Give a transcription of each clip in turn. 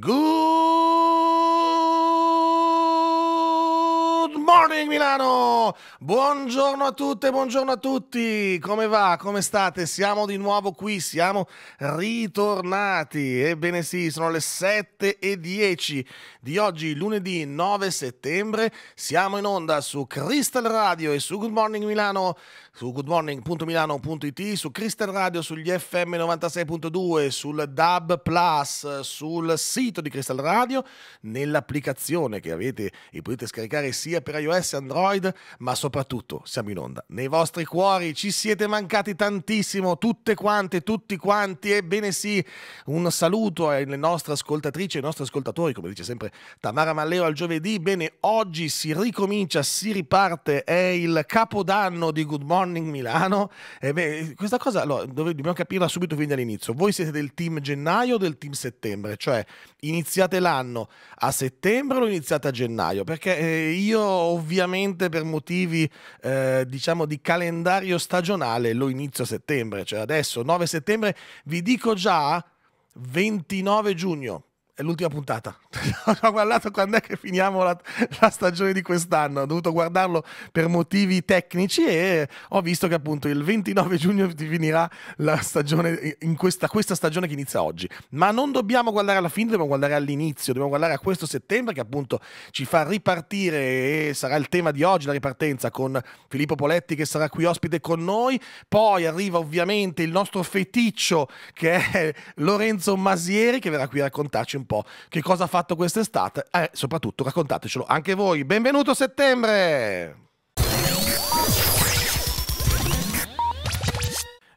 Good morning Milano! Buongiorno a tutte, buongiorno a tutti! Come va? Come state? Siamo di nuovo qui, siamo ritornati. Ebbene sì, sono le 7 e 10 di oggi, lunedì 9 settembre. Siamo in onda su Crystal Radio e su Good Morning Milano su goodmorning.milano.it, su Crystal Radio, sugli FM 96.2, sul DAB Plus, sul sito di Crystal Radio, nell'applicazione che avete e potete scaricare sia per iOS, e Android, ma soprattutto siamo in onda nei vostri cuori. Ci siete mancati tantissimo, tutte quante, tutti quanti. Ebbene sì, un saluto alle nostre ascoltatrici e ai nostri ascoltatori, come dice sempre Tamara Malleo al giovedì. Bene, oggi si ricomincia, si riparte, è il capodanno di Good Morning Morning Milano. Eh beh, questa cosa allora, dobbiamo capirla subito fin dall'inizio. Voi siete del team gennaio o del team settembre? Cioè iniziate l'anno a settembre o iniziate a gennaio? Perché eh, io ovviamente per motivi eh, diciamo di calendario stagionale lo inizio a settembre, cioè adesso 9 settembre vi dico già 29 giugno è l'ultima puntata. Ho guardato quando è che finiamo la, la, stagione di quest'anno. Ho dovuto guardarlo per motivi tecnici e ho visto che appunto il 29 giugno finirà la stagione, in questa, questa stagione che inizia oggi. Ma non dobbiamo guardare alla fine, dobbiamo guardare all'inizio, dobbiamo guardare a questo settembre che appunto ci fa ripartire e sarà il tema di oggi la ripartenza con Filippo Poletti che sarà qui ospite con noi. Poi arriva ovviamente il nostro feticcio che è Lorenzo Masieri che verrà qui a raccontarci un un po' che cosa ha fatto quest'estate e eh, soprattutto raccontatecelo anche voi. Benvenuto settembre!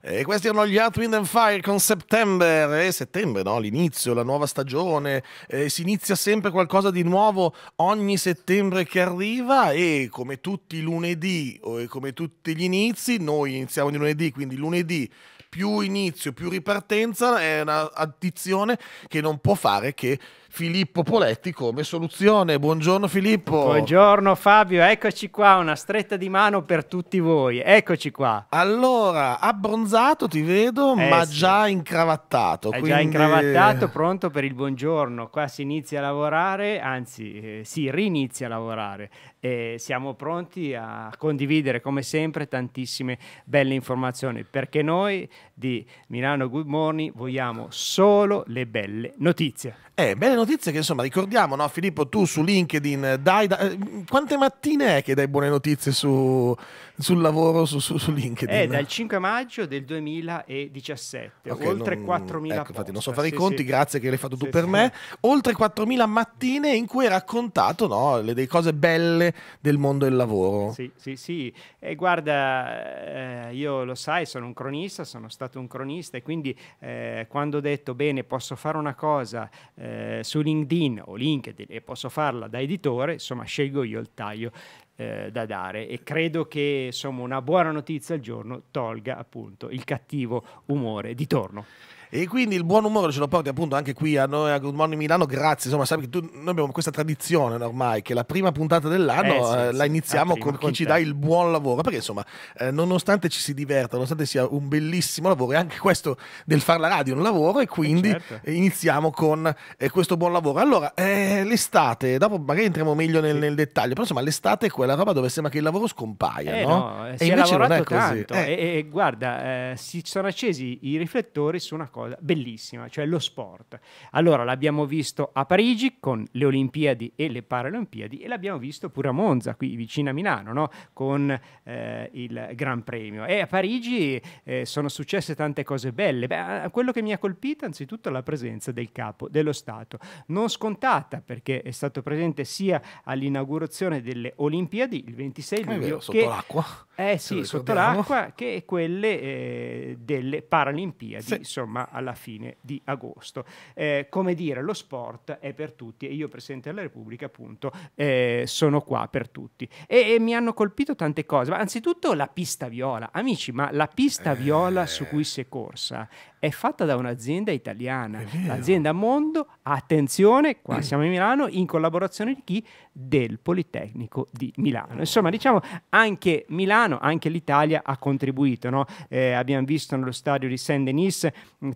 E questi erano gli Outwind and Fire con September. E eh, settembre, no? L'inizio, la nuova stagione. Eh, si inizia sempre qualcosa di nuovo ogni settembre che arriva. E come tutti i lunedì o come tutti gli inizi, noi iniziamo di lunedì, quindi lunedì più inizio, più ripartenza è un'addizione che non può fare che Filippo Poletti come soluzione. Buongiorno Filippo. Buongiorno Fabio, eccoci qua, una stretta di mano per tutti voi. Eccoci qua. Allora, abbronzato ti vedo, eh, ma sì. già incravattato. È quindi... già incravattato, pronto per il buongiorno. Qua si inizia a lavorare, anzi eh, si rinizia a lavorare e siamo pronti a condividere come sempre tantissime belle informazioni perché noi di Milano Good Morning vogliamo solo le belle notizie. Eh, belle notizie che insomma ricordiamo, no? Filippo, tu su LinkedIn eh, dai, dai eh, quante mattine è che dai buone notizie su, sul lavoro su, su, su LinkedIn? È eh, dal 5 maggio del 2017, okay, oltre non, 4.000 ecco, post. infatti non so fare sì, i conti, sì. grazie che l'hai fatto tu sì, per me, oltre 4.000 mattine in cui hai raccontato no, le, delle cose belle del mondo del lavoro. Sì, sì, sì. E guarda, eh, io lo sai, sono un cronista, sono stato un cronista e quindi eh, quando ho detto bene, posso fare una cosa eh, su LinkedIn o LinkedIn e posso farla da editore, insomma, scelgo io il taglio eh, da dare e credo che insomma una buona notizia al giorno tolga appunto il cattivo umore di torno. E quindi il buon umore ce lo porti appunto anche qui a noi a Good Morning Milano, grazie. Insomma, sai che tu, noi abbiamo questa tradizione ormai che la prima puntata dell'anno eh, sì, eh, sì, la iniziamo prima, con chi ci dà il buon lavoro, perché insomma, eh, nonostante ci si diverta, nonostante sia un bellissimo lavoro, è anche questo del fare la radio un lavoro e quindi eh, certo. iniziamo con eh, questo buon lavoro. Allora, eh, l'estate, dopo magari entriamo meglio nel, sì. nel, dettaglio, però insomma, l'estate è quella roba dove sembra che il lavoro scompaia, no? no? E invece non è così. E, e, guarda, si sono accesi i riflettori su una cosa cosa bellissima, cioè lo sport. Allora l'abbiamo visto a Parigi con le Olimpiadi e le Paralimpiadi e l'abbiamo visto pure a Monza, qui vicino a Milano, no? con eh, il Gran Premio. E a Parigi eh, sono successe tante cose belle. Beh, quello che mi ha colpito anzitutto è la presenza del capo dello Stato, non scontata perché è stato presente sia all'inaugurazione delle Olimpiadi il 26 luglio, vero, sotto che, l'acqua. Eh sì, sotto l'acqua, che quelle eh, delle Paralimpiadi, sì. insomma alla fine di agosto. Eh, come dire, lo sport è per tutti e io, Presidente della Repubblica, appunto, eh, sono qua per tutti. E, e, mi hanno colpito tante cose, ma anzitutto la pista viola. Amici, ma la pista eh... viola su cui si è corsa è fatta da un'azienda italiana, l'azienda Mondo, attenzione, qua siamo in Milano, in collaborazione di chi? Del Politecnico di Milano. Insomma, diciamo anche Milano, anche l'Italia ha contribuito. No? Eh, abbiamo visto nello stadio di Saint-Denis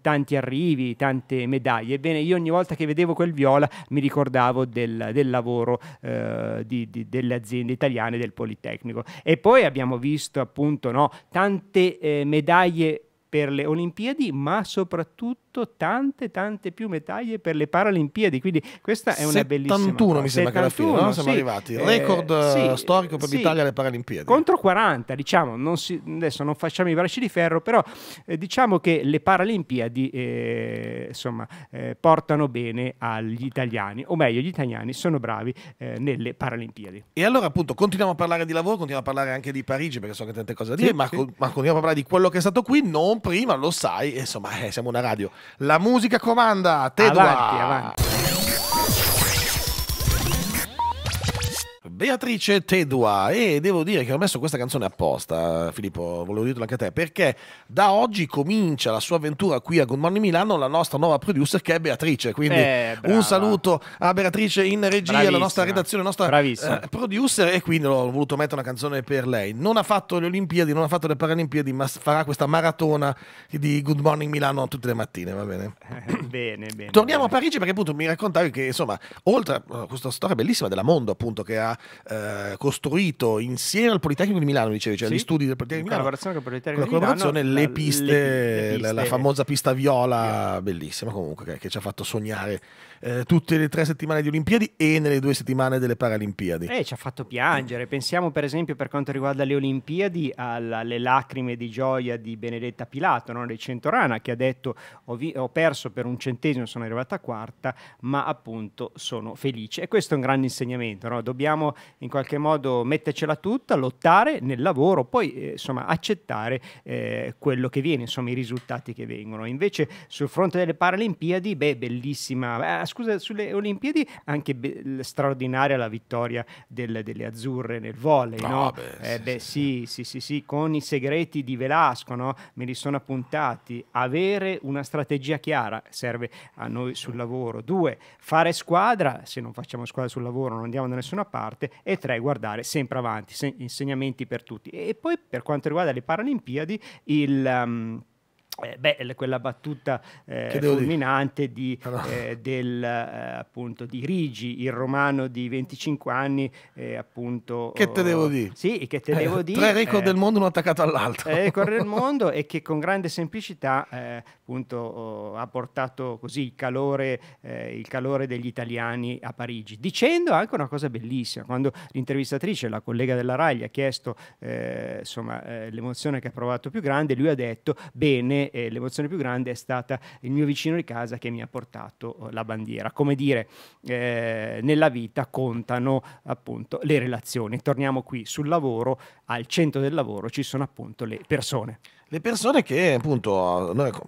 tanti arrivi, tante medaglie. Ebbene, io ogni volta che vedevo quel viola mi ricordavo del, del lavoro eh, di, di, delle aziende italiane del Politecnico. E poi abbiamo visto appunto no, tante eh, medaglie per le Olimpiadi, ma soprattutto vinto tante, tante più medaglie per le Paralimpiadi. Quindi questa è una bellissima 71 mi sembra 71, che alla fine no? siamo sì. arrivati. Eh, Record eh, sì, storico per sì. l'Italia alle Paralimpiadi. Contro 40, diciamo, non si, adesso non facciamo i bracci di ferro, però eh, diciamo che le Paralimpiadi eh, insomma, eh, portano bene agli italiani, o meglio, gli italiani sono bravi eh, nelle Paralimpiadi. E allora appunto continuiamo a parlare di lavoro, continuiamo a parlare anche di Parigi perché so che tante cose da dire, ma, ma continuiamo a parlare di quello che è stato qui, non prima, lo sai, insomma siamo una radio la musica comanda, te avanti, avanti. Beatrice Tedua e devo dire che ho messo questa canzone apposta, Filippo, volevo dirlo anche a te, perché da oggi comincia la sua avventura qui a Good Morning Milano la nostra nuova producer che è Beatrice, quindi eh, un saluto a Beatrice in regia, Bravissima. la nostra redazione, la nostra eh, producer e quindi ho voluto mettere una canzone per lei. Non ha fatto le Olimpiadi, non ha fatto le Paralimpiadi, ma farà questa maratona di Good Morning Milano tutte le mattine, va bene? Eh, bene, bene. Torniamo bene. a Parigi perché appunto mi raccontavi che insomma, oltre a questa storia bellissima della Mondo appunto che ha eh, costruito insieme al Politecnico di Milano, dicevi, cioè sì. gli studi del Politecnico di Milano. Collaborazione con il Politecnico con la collaborazione, Milano, le, piste, le, le piste, la, la famosa pista viola, bellissima comunque, che, che ci ha fatto sognare eh, tutte le tre settimane di Olimpiadi e nelle due settimane delle Paralimpiadi. Eh, ci ha fatto piangere. Pensiamo per esempio per quanto riguarda le Olimpiadi alle lacrime di gioia di Benedetta Pilato, no? Centorana, che ha detto ho, vi- ho perso per un centesimo, sono arrivata quarta, ma appunto sono felice. E questo è un grande insegnamento. No? Dobbiamo in qualche modo mettercela tutta, lottare nel lavoro, poi eh, insomma accettare eh, quello che viene, insomma i risultati che vengono. Invece sul fronte delle Paralimpiadi, beh, bellissima, eh, scusa, sulle Olimpiadi anche be- straordinaria la vittoria del, delle azzurre nel volley, oh, Beh, eh, sì, beh, sì, sì, sì, sì, con i segreti di Velasco, no? Me li sono appuntati. Avere una strategia chiara serve a noi sul lavoro. Due, fare squadra, se non facciamo squadra sul lavoro non andiamo da nessuna parte. E tre, guardare sempre avanti, se- insegnamenti per tutti. E poi per quanto riguarda le Paralimpiadi, il... Um, eh, beh, quella battuta eh, fulminante di, ah, no. eh, del, eh, appunto, di, Rigi, il romano di 25 anni, eh, appunto... Che te devo eh, dire? Sì, che te devo dire. Tre record del mondo, uno attaccato all'altro. Tre record del mondo e che con grande semplicità appunto, oh, ha portato così il calore, il calore degli italiani a Parigi, dicendo anche una cosa bellissima, quando l'intervistatrice, la collega della RAI, gli ha chiesto insomma, l'emozione che ha provato più grande, lui ha detto, bene, eh, l'emozione più grande è stata il mio vicino di casa che mi ha portato eh, la bandiera. Come dire, eh, nella vita contano appunto le relazioni. Torniamo qui sul lavoro, al centro del lavoro ci sono appunto le persone. Le persone che appunto noi, ecco,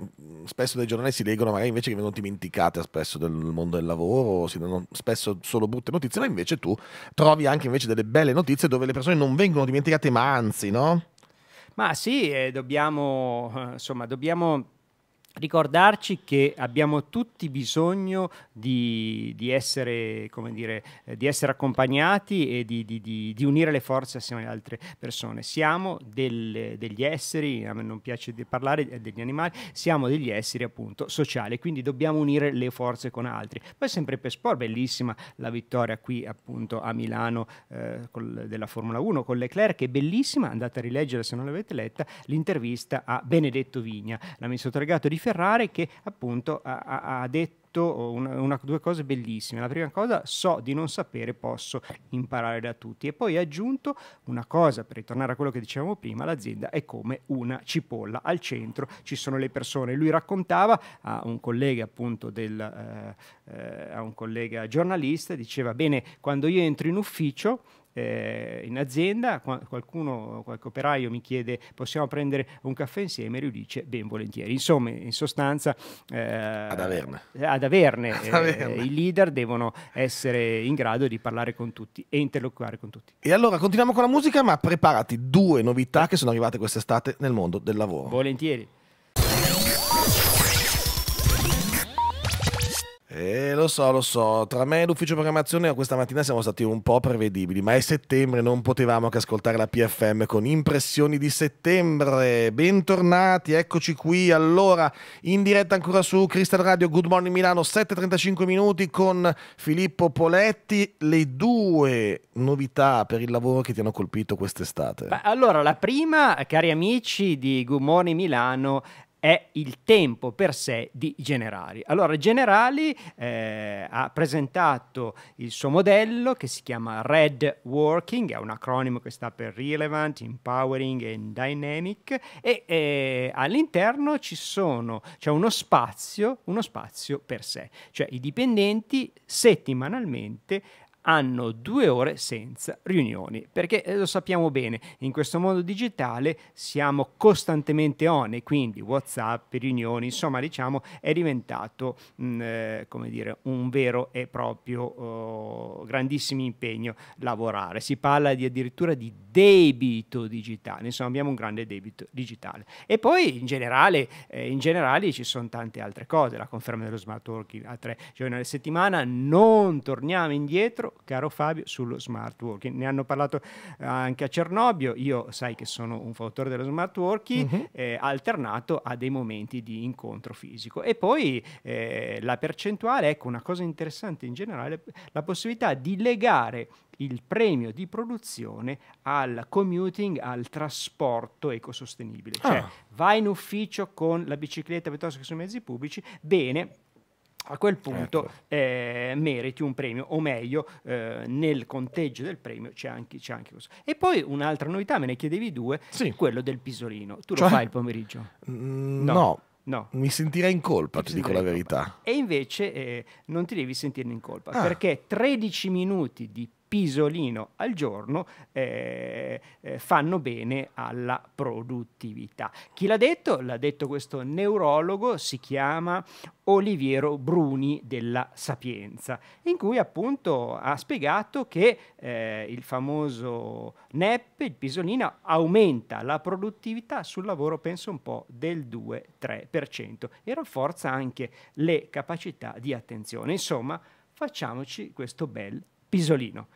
spesso dai giornali si leggono, magari invece che vengono dimenticate spesso del mondo del lavoro, si danno spesso solo brutte notizie, ma invece tu trovi anche invece delle belle notizie dove le persone non vengono dimenticate, ma anzi, no? Ma sì, eh, dobbiamo, eh, insomma, dobbiamo ricordarci che abbiamo tutti bisogno di, di, essere, dire, eh, di essere, accompagnati e di, di, unire le forze assieme alle altre persone. Siamo del, degli esseri, a me non piace di parlare eh, degli animali, siamo degli esseri appunto sociali, quindi dobbiamo unire le forze con altri. Poi sempre per sport, bellissima la vittoria qui appunto a Milano eh, col, della Formula 1 con Leclerc, che è bellissima, andate a rileggere se non l'avete letta, l'intervista a Benedetto Vigna, l'amministratore legato di Ferrare che appunto ha, ha detto una, una, due cose bellissime. La prima cosa, so di non sapere, posso imparare da tutti. E poi ha aggiunto una cosa, per ritornare a quello che dicevamo prima, l'azienda è come una cipolla. Al centro ci sono le persone. Lui raccontava a un collega, appunto, del, eh, eh, a un collega giornalista, diceva, bene, quando io entro in ufficio eh, in azienda, qualcuno, qualche operaio mi chiede possiamo prendere un caffè insieme, lui dice ben volentieri. Insomma, in sostanza... Eh, ad averne. Ad averne. Ad eh, averne. I leader devono essere in grado di parlare con tutti e interlocuare con tutti. E allora continuiamo con la musica, ma preparati due novità che sono arrivate quest'estate nel mondo del lavoro. Volentieri. Eh, lo so, lo so. Tra me e l'ufficio programmazione questa mattina siamo stati un po' prevedibili, ma è settembre, non potevamo che ascoltare la PFM con impressioni di settembre. Bentornati, eccoci qui. Allora, in diretta ancora su Crystal Radio Good Morning Milano, 7:35 minuti con Filippo Poletti. Le due novità per il lavoro che ti hanno colpito quest'estate. Beh, allora, la prima, cari amici di Good Morning Milano, è il tempo per sé di Generali. Allora Generali eh, ha presentato il suo modello che si chiama Red Working, è un acronimo che sta per Relevant, Empowering and Dynamic e eh, all'interno ci sono, c'è uno spazio, uno spazio per sé, cioè i dipendenti settimanalmente hanno due ore senza riunioni, perché eh, lo sappiamo bene, in questo mondo digitale siamo costantemente on e quindi Whatsapp, riunioni, insomma diciamo è diventato mh, mm, eh, come dire, un vero e proprio oh, grandissimo impegno lavorare. Si parla di, addirittura di debito digitale, insomma abbiamo un grande debito digitale. E poi in generale, eh, in generale ci sono tante altre cose, la conferma dello smart working a tre giorni alla settimana, non torniamo indietro, caro, Fabio, sullo smart working. Ne hanno parlato eh, anche a Cernobio, io sai che sono un fautore dello smart working, mm-hmm. eh, alternato a dei momenti di incontro fisico. E poi eh, la percentuale, ecco una cosa interessante in generale, la possibilità di legare il premio di produzione al commuting, al trasporto ecosostenibile. Cioè, ah. vai in ufficio con la bicicletta piuttosto che sui mezzi pubblici, bene, a quel punto ecco. eh, meriti un premio, o meglio, eh, nel conteggio del premio c'è anche, anche, questo. E poi un'altra novità, me ne chiedevi due, sì. quello del pisolino. Tu cioè, lo fai il pomeriggio? Mm, no. no. Mi sentirei in colpa, ti, ti dico la verità. E invece eh, non ti devi sentire in colpa, ah. perché 13 minuti di pisolino al giorno eh, eh, fanno bene alla produttività. Chi l'ha detto? L'ha detto questo neurologo, si chiama Oliviero Bruni della Sapienza, in cui appunto ha spiegato che eh, il famoso NEP, il pisolino, aumenta la produttività sul lavoro, penso un po', del 2-3% e rafforza anche le capacità di attenzione. Insomma, facciamoci questo bel Pisolino.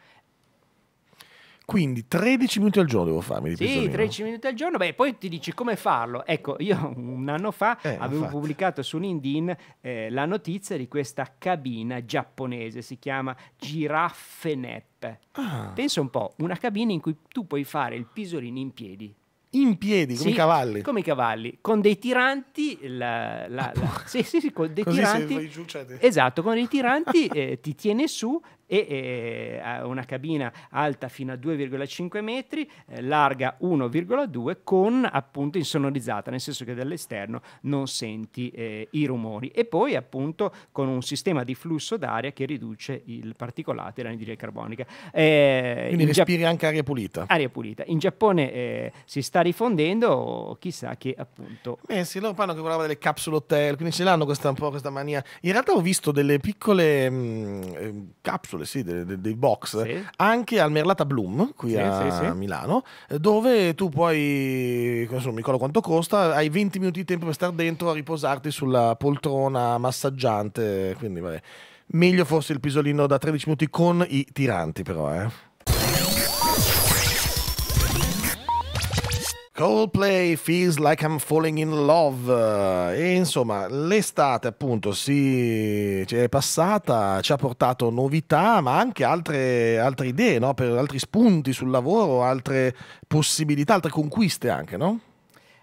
Quindi 13 minuti al giorno devo farmi di Sì, pisolino. 13 minuti al giorno. Beh, poi ti dici come farlo. Ecco, io un anno fa eh, avevo infatti. pubblicato su LinkedIn eh, la notizia di questa cabina giapponese, si chiama Giraffenep. Ah. Pensa un po', una cabina in cui tu puoi fare il pisolino in piedi. In piedi, come sì, i cavalli. Come i cavalli, con dei tiranti. La, la, la, ah, sì, sì, sì, con dei Così tiranti. Giù, cioè esatto, con dei tiranti eh, ti tiene su e eh, una cabina alta fino a 2,5 metri, eh, larga 1,2 con appunto insonorizzata, nel senso che dall'esterno non senti eh, i rumori e poi appunto con un sistema di flusso d'aria che riduce il particolato e l'anidride carbonica. Eh, quindi respiri Gia anche aria pulita. Aria pulita. In Giappone eh, si sta rifondendo, chissà che appunto... Beh sì, loro parlano che volava delle capsule hotel, quindi ce l'hanno questa un po' questa mania. In realtà ho visto delle piccole mh, mm, eh, capsule capsule, sì, dei, dei, box, sì. anche al Merlata Bloom qui sì, a Milano, eh, dove tu puoi, non so, mi ricordo quanto costa, hai 20 minuti di tempo per stare dentro a riposarti sulla poltrona massaggiante, quindi vabbè. Meglio forse il pisolino da 13 minuti con i tiranti però, eh. Coldplay Feels Like I'm Falling in Love. E eh, insomma, l'estate appunto si cioè, è passata, ci ha portato novità, ma anche altre, altre idee, no? per altri spunti sul lavoro, altre possibilità, altre conquiste anche, no?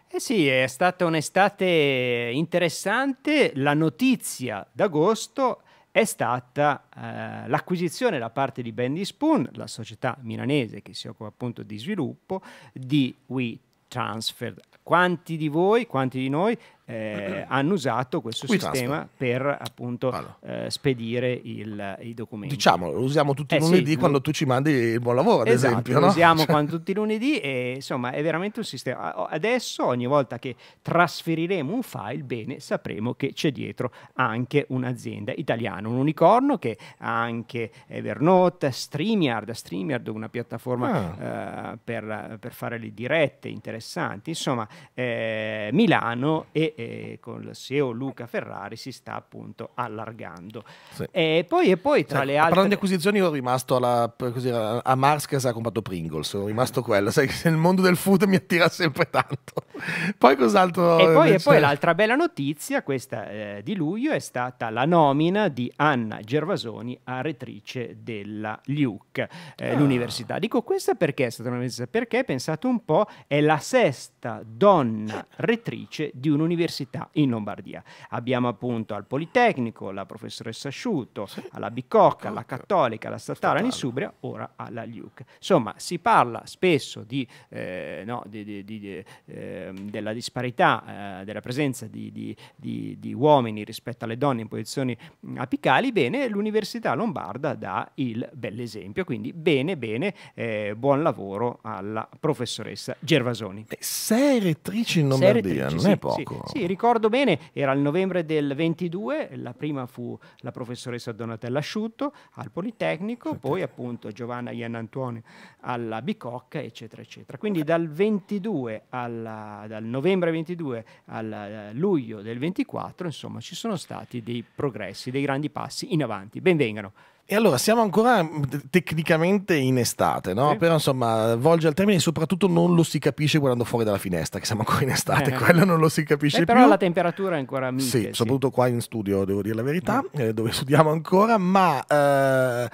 Eh sì, è stata un'estate interessante. La notizia d'agosto è stata eh, l'acquisizione da parte di Bendy Spoon, la società milanese che si occupa appunto di sviluppo, di We transfer. Quanti di voi, quanti di noi eh, hanno usato questo We sistema transfer. per appunto allora. eh, spedire il, i documenti. Diciamo, lo usiamo tutti i eh, lunedì sì, quando tu ci mandi il buon lavoro, ad esatto, esempio. Lo no? usiamo cioè. tutti i lunedì e insomma è veramente un sistema. Adesso ogni volta che trasferiremo un file, bene, sapremo che c'è dietro anche un'azienda italiana, un unicorno che ha anche Evernote, StreamYard, StreamYard una piattaforma ah. Eh, per, per, fare le dirette interessanti, insomma eh, Milano e e con il CEO Luca Ferrari si sta appunto allargando. Sì. E poi, e poi tra sì, le altre... Parlando di acquisizioni io sono rimasto alla, così, a Mars che si è comprato Pringles, sono rimasto quello, sai che il mondo del food mi attira sempre tanto. poi cos'altro... E poi, e poi l'altra bella notizia, questa eh, di luglio, è stata la nomina di Anna Gervasoni a rettrice della LIUC, eh, ah. l'università. Dico questa perché è stata una notizia, perché pensate un po', è la sesta donna rettrice di un'università università in Lombardia. Abbiamo appunto al Politecnico la professoressa Asciuto, alla Bicocca, alla Cattolica, alla Statale, in Subria, ora alla Luke. Insomma, si parla spesso di, eh, no, di, di, eh, della disparità eh, della presenza di, uomini rispetto alle donne in posizioni apicali. Bene, l'Università Lombarda dà il bell'esempio, quindi bene, bene, eh, buon lavoro alla professoressa Gervasoni. Eh, sei rettrici in Lombardia, non è poco. Sì, sì, ricordo bene, era il novembre del 22, la prima fu la professoressa Donatella Asciutto al Politecnico, sì. poi appunto Giovanna Iannantuone alla Bicocca, eccetera, eccetera. Quindi dal 22 alla, dal novembre 22 al eh, luglio del 24, insomma, ci sono stati dei progressi, dei grandi passi in avanti. Benvengano. E allora siamo ancora mm, tecnicamente in estate, no? Sì. Però insomma, volge al termine e soprattutto non lo si capisce guardando fuori dalla finestra, che siamo ancora in estate, eh. quello non lo si capisce Beh, più. Però la temperatura è ancora mite. Sì, sì, soprattutto qua in studio, devo dire la verità, mm. eh, dove studiamo ancora, ma... Eh,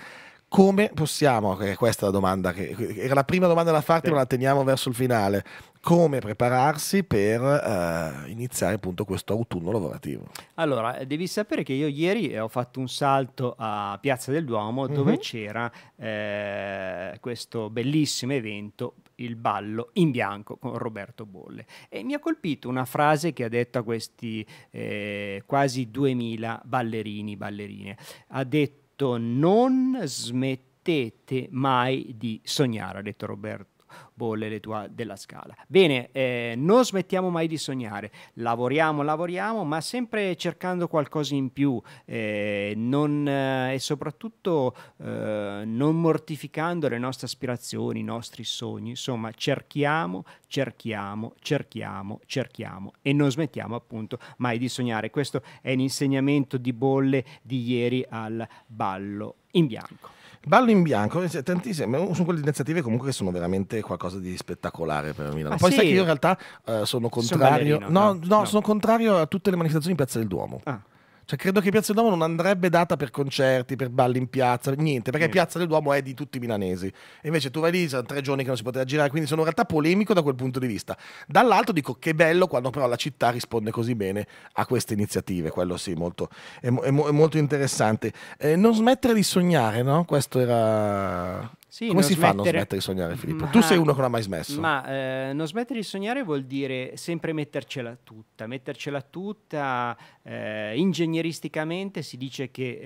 come possiamo, eh, questa è la domanda che era la prima domanda da farti, sì. ma la teniamo verso il finale, come prepararsi per eh, iniziare appunto questo autunno lavorativo? Allora, eh, devi sapere che io ieri eh, ho fatto un salto a Piazza del Duomo dove mm-hmm. c'era eh, questo bellissimo evento il ballo in bianco con Roberto Bolle. E mi ha colpito una frase che ha detto a questi eh, quasi 2000 ballerini, ballerine. Ha detto detto non smettete mai di sognare, ha detto Roberto bolle le tue della scala. Bene, eh, non smettiamo mai di sognare, lavoriamo, lavoriamo, ma sempre cercando qualcosa in più eh, non, eh, e soprattutto eh, non mortificando le nostre aspirazioni, i nostri sogni, insomma cerchiamo, cerchiamo, cerchiamo, cerchiamo e non smettiamo appunto mai di sognare. Questo è l'insegnamento di bolle di ieri al ballo in bianco. Ballo in bianco, eh, cioè, tantissime, sono quelle iniziative comunque che sono veramente qualcosa di spettacolare per Milano. Ah, Poi sì? sai che io in realtà uh, sono contrario. Sono ballerino, no, no, no, sono contrario a tutte le manifestazioni in Piazza del Duomo. Ah. Cioè, credo che Piazza del Duomo non andrebbe data per concerti, per balli in piazza, niente, perché mm. Piazza del Duomo è di tutti i milanesi. E invece tu vai lì, sono tre giorni che non si poteva girare, quindi sono in realtà polemico da quel punto di vista. Dall'altro dico che bello quando però la città risponde così bene a queste iniziative, quello sì, molto, è, è, è molto interessante. Eh, non smettere di sognare, no? Questo era sì, Come si smettere... fa a non smettere di sognare, Filippo? Ma... Tu sei uno che non ha mai smesso. Ma eh, non smettere di sognare vuol dire sempre mettercela tutta, mettercela tutta. Eh, ingegneristicamente si dice che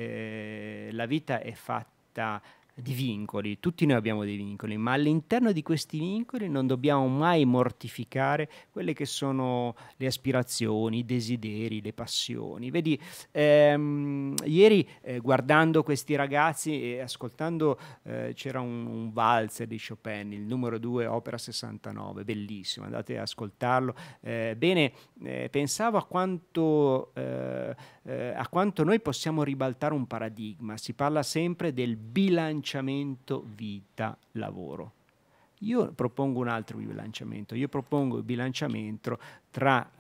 eh, la vita è fatta di vincoli, tutti noi abbiamo dei vincoli, ma all'interno di questi vincoli non dobbiamo mai mortificare quelle che sono le aspirazioni, i desideri, le passioni. Vedi, ehm, ieri eh, guardando questi ragazzi e ascoltando eh, c'era un, un valzer di Chopin, il numero 2, opera 69, bellissimo, andate ad ascoltarlo. Eh, bene, eh, pensavo a quanto, eh, eh, a quanto noi possiamo ribaltare un paradigma, si parla sempre del bilancio bilanciamento vita-lavoro. Io propongo un altro bilanciamento, io propongo il bilanciamento tra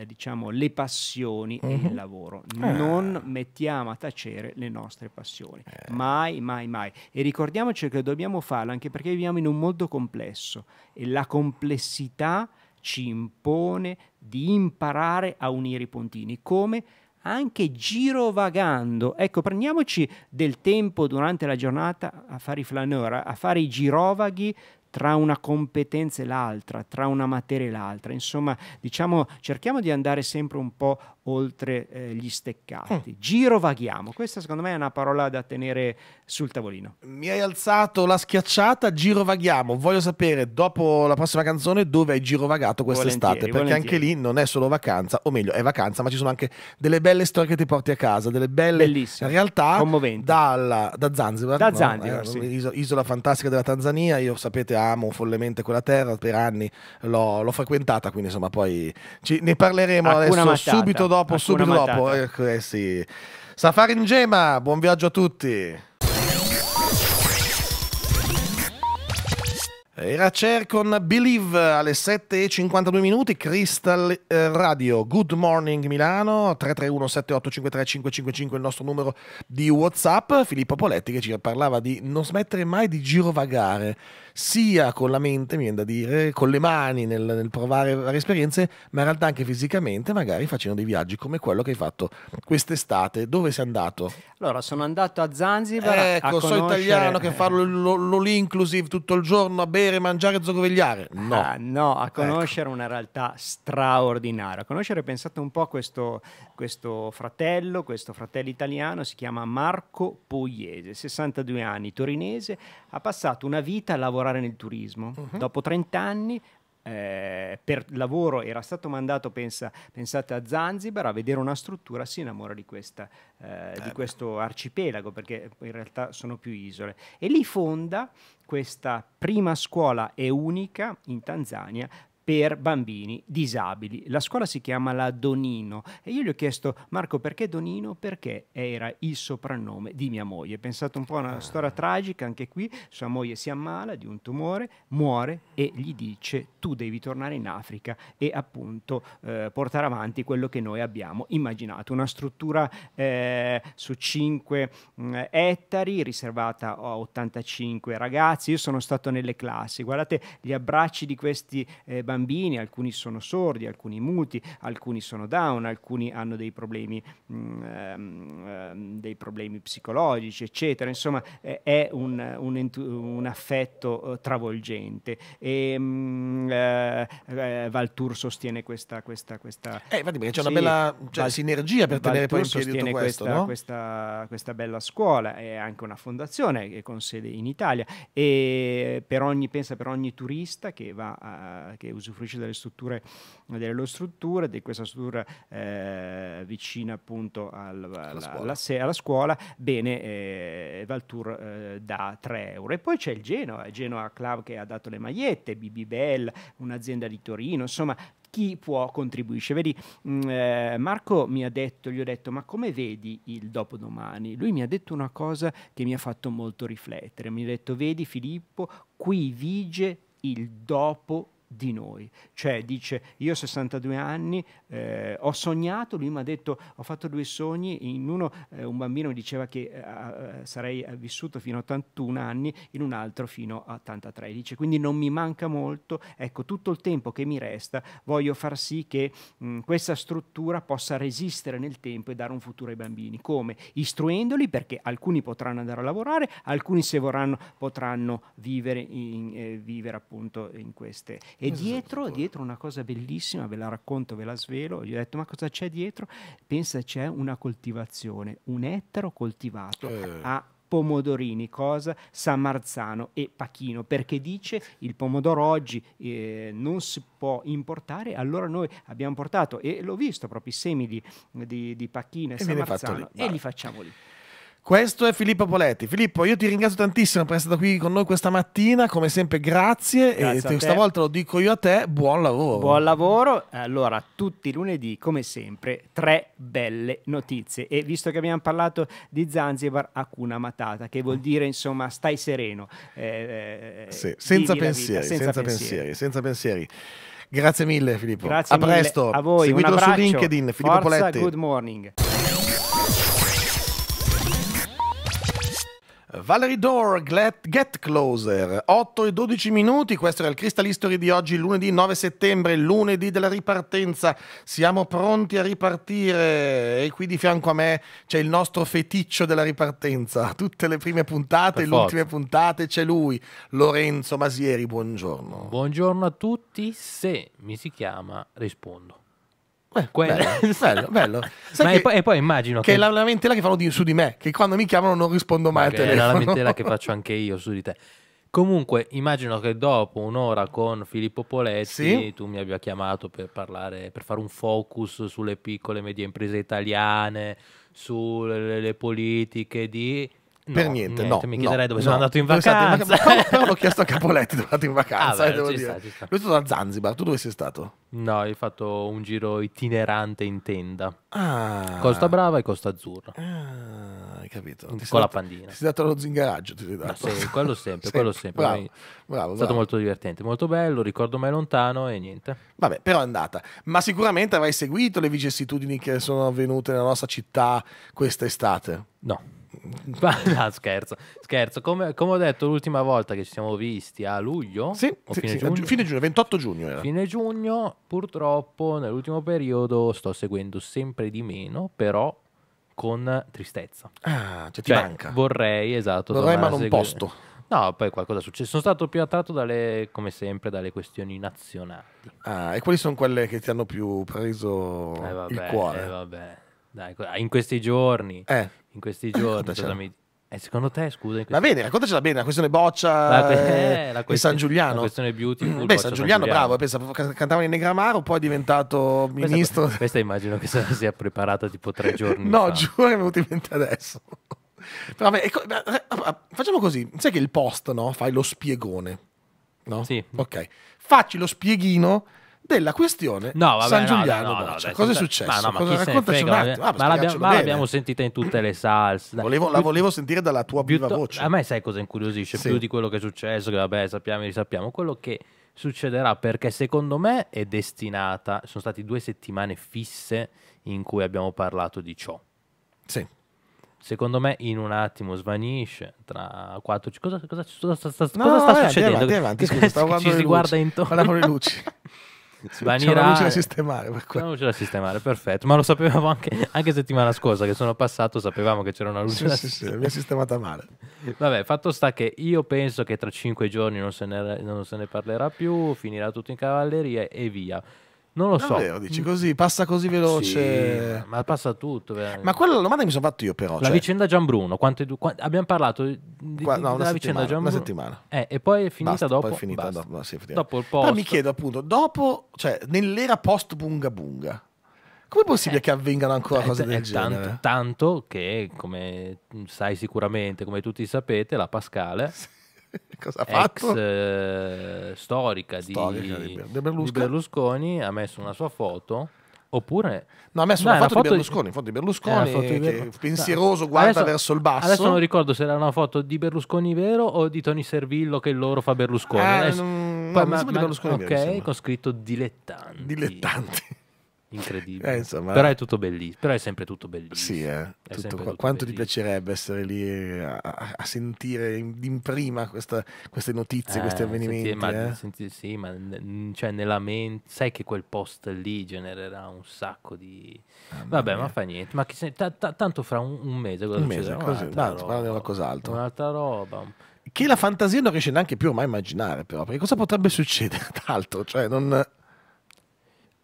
eh, diciamo, le passioni mm -hmm. e il mhm. lavoro. Eh. Non mettiamo a tacere le nostre passioni, eh. mai, mai, mai. E ricordiamoci che dobbiamo farlo anche perché viviamo in un mondo complesso e la complessità ci impone di imparare a unire i puntini. Come? anche girovagando. Ecco, prendiamoci del tempo durante la giornata a fare i flaneur, a fare i girovaghi tra una competenza e l'altra, tra una materia e l'altra. Insomma, diciamo, cerchiamo di andare sempre un po' oltre eh, gli steccati. Mm. Girovaghiamo, questa secondo me è una parola da tenere sul tavolino. Mi hai alzato la schiacciata, girovaghiamo. Voglio sapere, dopo la prossima canzone, dove hai girovagato quest'estate, perché volentieri. anche lì non è solo vacanza, o meglio, è vacanza, ma ci sono anche delle belle storie che ti porti a casa, delle belle Bellissimo. realtà dalla, da Zanzibar, da no? Zanzibar eh, sì. isola fantastica della Tanzania, io sapete amo follemente quella terra, per anni l'ho, frequentata, quindi insomma poi ci, ne parleremo Accuna adesso, matata. subito dopo, Accuna subito matata. dopo. Eh, eh, sì. Safari in Gema, buon viaggio a tutti! Era Cher con Believe alle 7.52 minuti, Crystal eh, Radio, Good Morning Milano, 331 555 il nostro numero di Whatsapp, Filippo Poletti che ci parlava di non smettere mai di girovagare sia con la mente, mi viene da dire, con le mani nel, nel provare varie esperienze, ma in realtà anche fisicamente, magari facendo dei viaggi come quello che hai fatto quest'estate. Dove sei andato? Allora, sono andato a Zanzibar. Ecco, a conoscere... sono italiano che eh. fa l'all-inclusive tutto il giorno a bere, mangiare e zogovegliare. No. Ah, no, a ecco. conoscere ecco. una realtà straordinaria. A conoscere, pensate un po' questo, questo fratello, questo fratello italiano, si chiama Marco Pugliese, 62 anni, torinese, ha passato una vita lavorando lavorare nel turismo. Uh-huh. Dopo 30 anni eh, per lavoro era stato mandato, pensa, pensate a Zanzibar, a vedere una struttura, si innamora di, questa, eh, eh. di, questo arcipelago, perché in realtà sono più isole. E lì fonda questa prima scuola e unica in Tanzania per bambini disabili. La scuola si chiama la Donino e io gli ho chiesto Marco perché Donino? Perché era il soprannome di mia moglie. Pensate un po' a una storia tragica anche qui, sua moglie si ammala di un tumore, muore e gli dice tu devi tornare in Africa e appunto eh, portare avanti quello che noi abbiamo immaginato, una struttura eh, su 5 mh, mm, ettari riservata a 85 ragazzi, io sono stato nelle classi, guardate gli abbracci di questi eh, bambini bambini, alcuni sono sordi, alcuni muti, alcuni sono down, alcuni hanno dei problemi, mh, mm, ehm, ehm, dei problemi psicologici, eccetera. Insomma, è un, un, un affetto eh, travolgente. E, mh, mm, eh, eh Valtur sostiene questa... questa, questa eh, vedi c'è sì, una bella cioè, Val, sinergia per Valtur tenere poi in piedi tutto questo, questa, no? questa, questa bella scuola, è anche una fondazione con sede in Italia e per ogni, pensa per ogni turista che, va a, che usa usufruisce delle, strutture, delle loro strutture, di questa struttura eh, vicina appunto al, alla, alla, scuola. Alla, scuola. bene, eh, Valtour eh, da 3 euro. E poi c'è il Genoa, Genoa Club che ha dato le magliette, BB Bell, un'azienda di Torino, insomma chi può contribuisce. Vedi, mm, eh, Marco mi ha detto, gli ho detto, ma come vedi il dopodomani? Lui mi ha detto una cosa che mi ha fatto molto riflettere. Mi ha detto, vedi Filippo, qui vige il dopo di noi. Cioè dice io ho 62 anni, eh, ho sognato, lui mi ha detto, ho fatto due sogni, in uno eh, un bambino mi diceva che eh, eh sarei eh, vissuto fino a 81 anni, in un altro fino a 83, dice quindi non mi manca molto, ecco tutto il tempo che mi resta voglio far sì che mh, questa struttura possa resistere nel tempo e dare un futuro ai bambini, come? Istruendoli perché alcuni potranno andare a lavorare, alcuni se vorranno potranno vivere, in, eh, vivere appunto in queste. E esatto. dietro, dietro una cosa bellissima, ve la racconto, ve la svelo, velo, gli ho detto ma cosa c'è dietro? Pensa c'è una coltivazione, un ettaro coltivato eh. a pomodorini, cosa? San Marzano e Pachino, perché dice il pomodoro oggi eh, non si può importare, allora noi abbiamo portato, e l'ho visto proprio, i semi di, di, di Pachino e, e San Marzano, e li facciamo lì. Questo è Filippo Poletti. Filippo, io ti ringrazio tantissimo per essere stato qui con noi questa mattina. Come sempre, grazie. grazie e stavolta lo dico io a te. Buon lavoro. Buon lavoro. Allora, tutti i lunedì, come sempre, tre belle notizie. E visto che abbiamo parlato di Zanzibar, Hakuna Matata, che vuol dire insomma stai sereno. Eh, eh sì, senza, pensieri, vita, senza, senza pensieri, senza pensieri. Grazie mille, Filippo. Grazie a mille presto. A voi. Seguito su LinkedIn, Filippo Forza, Poletti. Good morning. Valerie Door, Get Closer, 8 e 12 minuti, questo era il Crystal History di oggi, lunedì 9 settembre, lunedì della ripartenza, siamo pronti a ripartire e qui di fianco a me c'è il nostro feticcio della ripartenza, tutte le prime puntate, per le ultime puntate, c'è lui, Lorenzo Masieri, buongiorno. Buongiorno a tutti, se mi si chiama rispondo. Eh, bello, bello, bello. Ma che, e, poi, e, poi, immagino che, che... è la lamentela che fanno di, su di me, che quando mi chiamano non rispondo mai al telefono. È la lamentela che faccio anche io su di te. Comunque, immagino che dopo un'ora con Filippo Poletti sì? tu mi abbia chiamato per parlare, per fare un focus sulle piccole e medie imprese italiane, sulle politiche di per niente, niente, no. Mi chiederei dove no, sono andato in vacanza. però, l'ho chiesto a Capoletti dove è andato in vacanza. Ah, beh, devo dire. Sta, Lui è stato a Zanzibar, tu dove sei stato? No, hai fatto un giro itinerante in tenda. Ah. Costa Brava e Costa Azzurra. Ah, hai capito. Ti con la dato, pandina. Ti sei dato allo zingaraggio, ti sei dato. No, sì, quello sempre, quello sempre. Bravo, bravo, è stato molto divertente, molto bello, ricordo mai lontano e niente. Vabbè, però è andata. Ma sicuramente avrai seguito le vicissitudini che sono avvenute nella nostra città quest'estate. No. no, scherzo, scherzo. Come, come, ho detto l'ultima volta che ci siamo visti a luglio, sì, sì, fine, sì, giugno? fine, giugno? 28 giugno. Era. Fine giugno, purtroppo nell'ultimo periodo sto seguendo sempre di meno, però con tristezza. Ah, cioè, cioè manca. Vorrei, esatto. Vorrei ma non seguire. posto. No, poi qualcosa è successo. Sono stato più attratto dalle, come sempre, dalle questioni nazionali. Ah, e quali sono quelle che ti hanno più preso eh, vabbè, il cuore? Eh, vabbè. Dai, in questi giorni, eh in questi eh, giorni. Scusami, eh, secondo te, scusa. Va bene, raccontacela bene, la questione boccia di eh, eh San Giuliano. La questione beautiful. Beh, San Giuliano, San Giuliano, bravo, pensa, cantava in Negramaro, poi è diventato ministro. Questa immagino che sia preparata tipo tre giorni No, fa. giuro è venuto in mente adesso. Però, vabbè, ecco, eh, ah, ah, facciamo così, sai che il post, no? Fai lo spiegone, no? Sì. Ok. Facci lo spieghino della questione no, vabbè, San Giuliano. No, no, no, cosa è successo? Ma, cosa, raccontaci frega, un attimo. Ah, ma, l'abbiamo, ma l'abbiamo, sentita in tutte le salse. Volevo, la volevo sentire dalla tua viva voce. A me sai cosa incuriosisce sì. più di quello che è successo, che vabbè sappiamo e sappiamo, quello che succederà perché secondo me è destinata, sono state due settimane fisse in cui abbiamo parlato di ciò. Sì. Secondo me in un attimo svanisce tra 4 cosa, cosa, cosa, cosa no, sta, no, sta succedendo? Avanti, avanti, scusa, ci si luci. guarda intorno. Parliamo le luci. Svanirà. C'è una luce da sistemare. Per c'è una luce da sistemare, perfetto. Ma lo sapevamo anche, anche settimana scorsa che sono passato, sapevamo che c'era una luce sì, da sì, sistemare. Sì, mi è sistemata male. Vabbè, fatto sta che io penso che tra cinque giorni non se, ne, non se ne parlerà più, finirà tutto in cavalleria e via. Non lo so. dici così, passa così veloce. Sì, ma passa tutto. Veramente. Ma quella è la domanda che mi sono fatto io, però. La cioè... vicenda Giambruno. Quante, quante, abbiamo parlato di, Qua, no, della vicenda Giambruno. Una settimana. Eh, e poi è finita basta, dopo. Poi è finita basta. dopo. No, sì, dopo il post. Ma mi chiedo appunto, dopo, cioè, nell'era post Bunga Bunga. Com'è possibile eh, che avvengano ancora eh, cose del eh, genere? Tanto, tanto che, come sai sicuramente, come tutti sapete, la Pascale sì. Cosa ha fatto? Ex, eh, storica, storica di, di, Berlusconi. di Berlusconi, ha messo una sua foto Oppure. No, ha messo no, una, foto una, foto di Berlusconi, di... foto di Berlusconi foto di Berlusconi. pensieroso, guarda adesso, verso il basso. Adesso non ricordo se era una foto di Berlusconi vero o di Tony Servillo che loro fa Berlusconi. Eh, adesso... non, no, ma, ma, ma, di Berlusconi ok, vero, con scritto dilettanti. Dilettanti incredibile. Eh, insomma, però è tutto bellissimo, però è sempre tutto bellissimo. Sì, eh, tutto, tutto quanto bellissimo. ti piacerebbe essere lì a, a sentire in prima questa, queste notizie, eh, questi avvenimenti? Senti, ma, eh? senti, sì, ma cioè nella mente, sai che quel post lì genererà un sacco di... Ah, Vabbè, mia. ma fa niente, ma se, t- t- tanto fra un, un mese un mese, così, no, roba, una cos'altro. Un'altra roba che la fantasia non riesce neanche più ormai a immaginare, però, perché cosa potrebbe succedere d'altro? Cioè, non...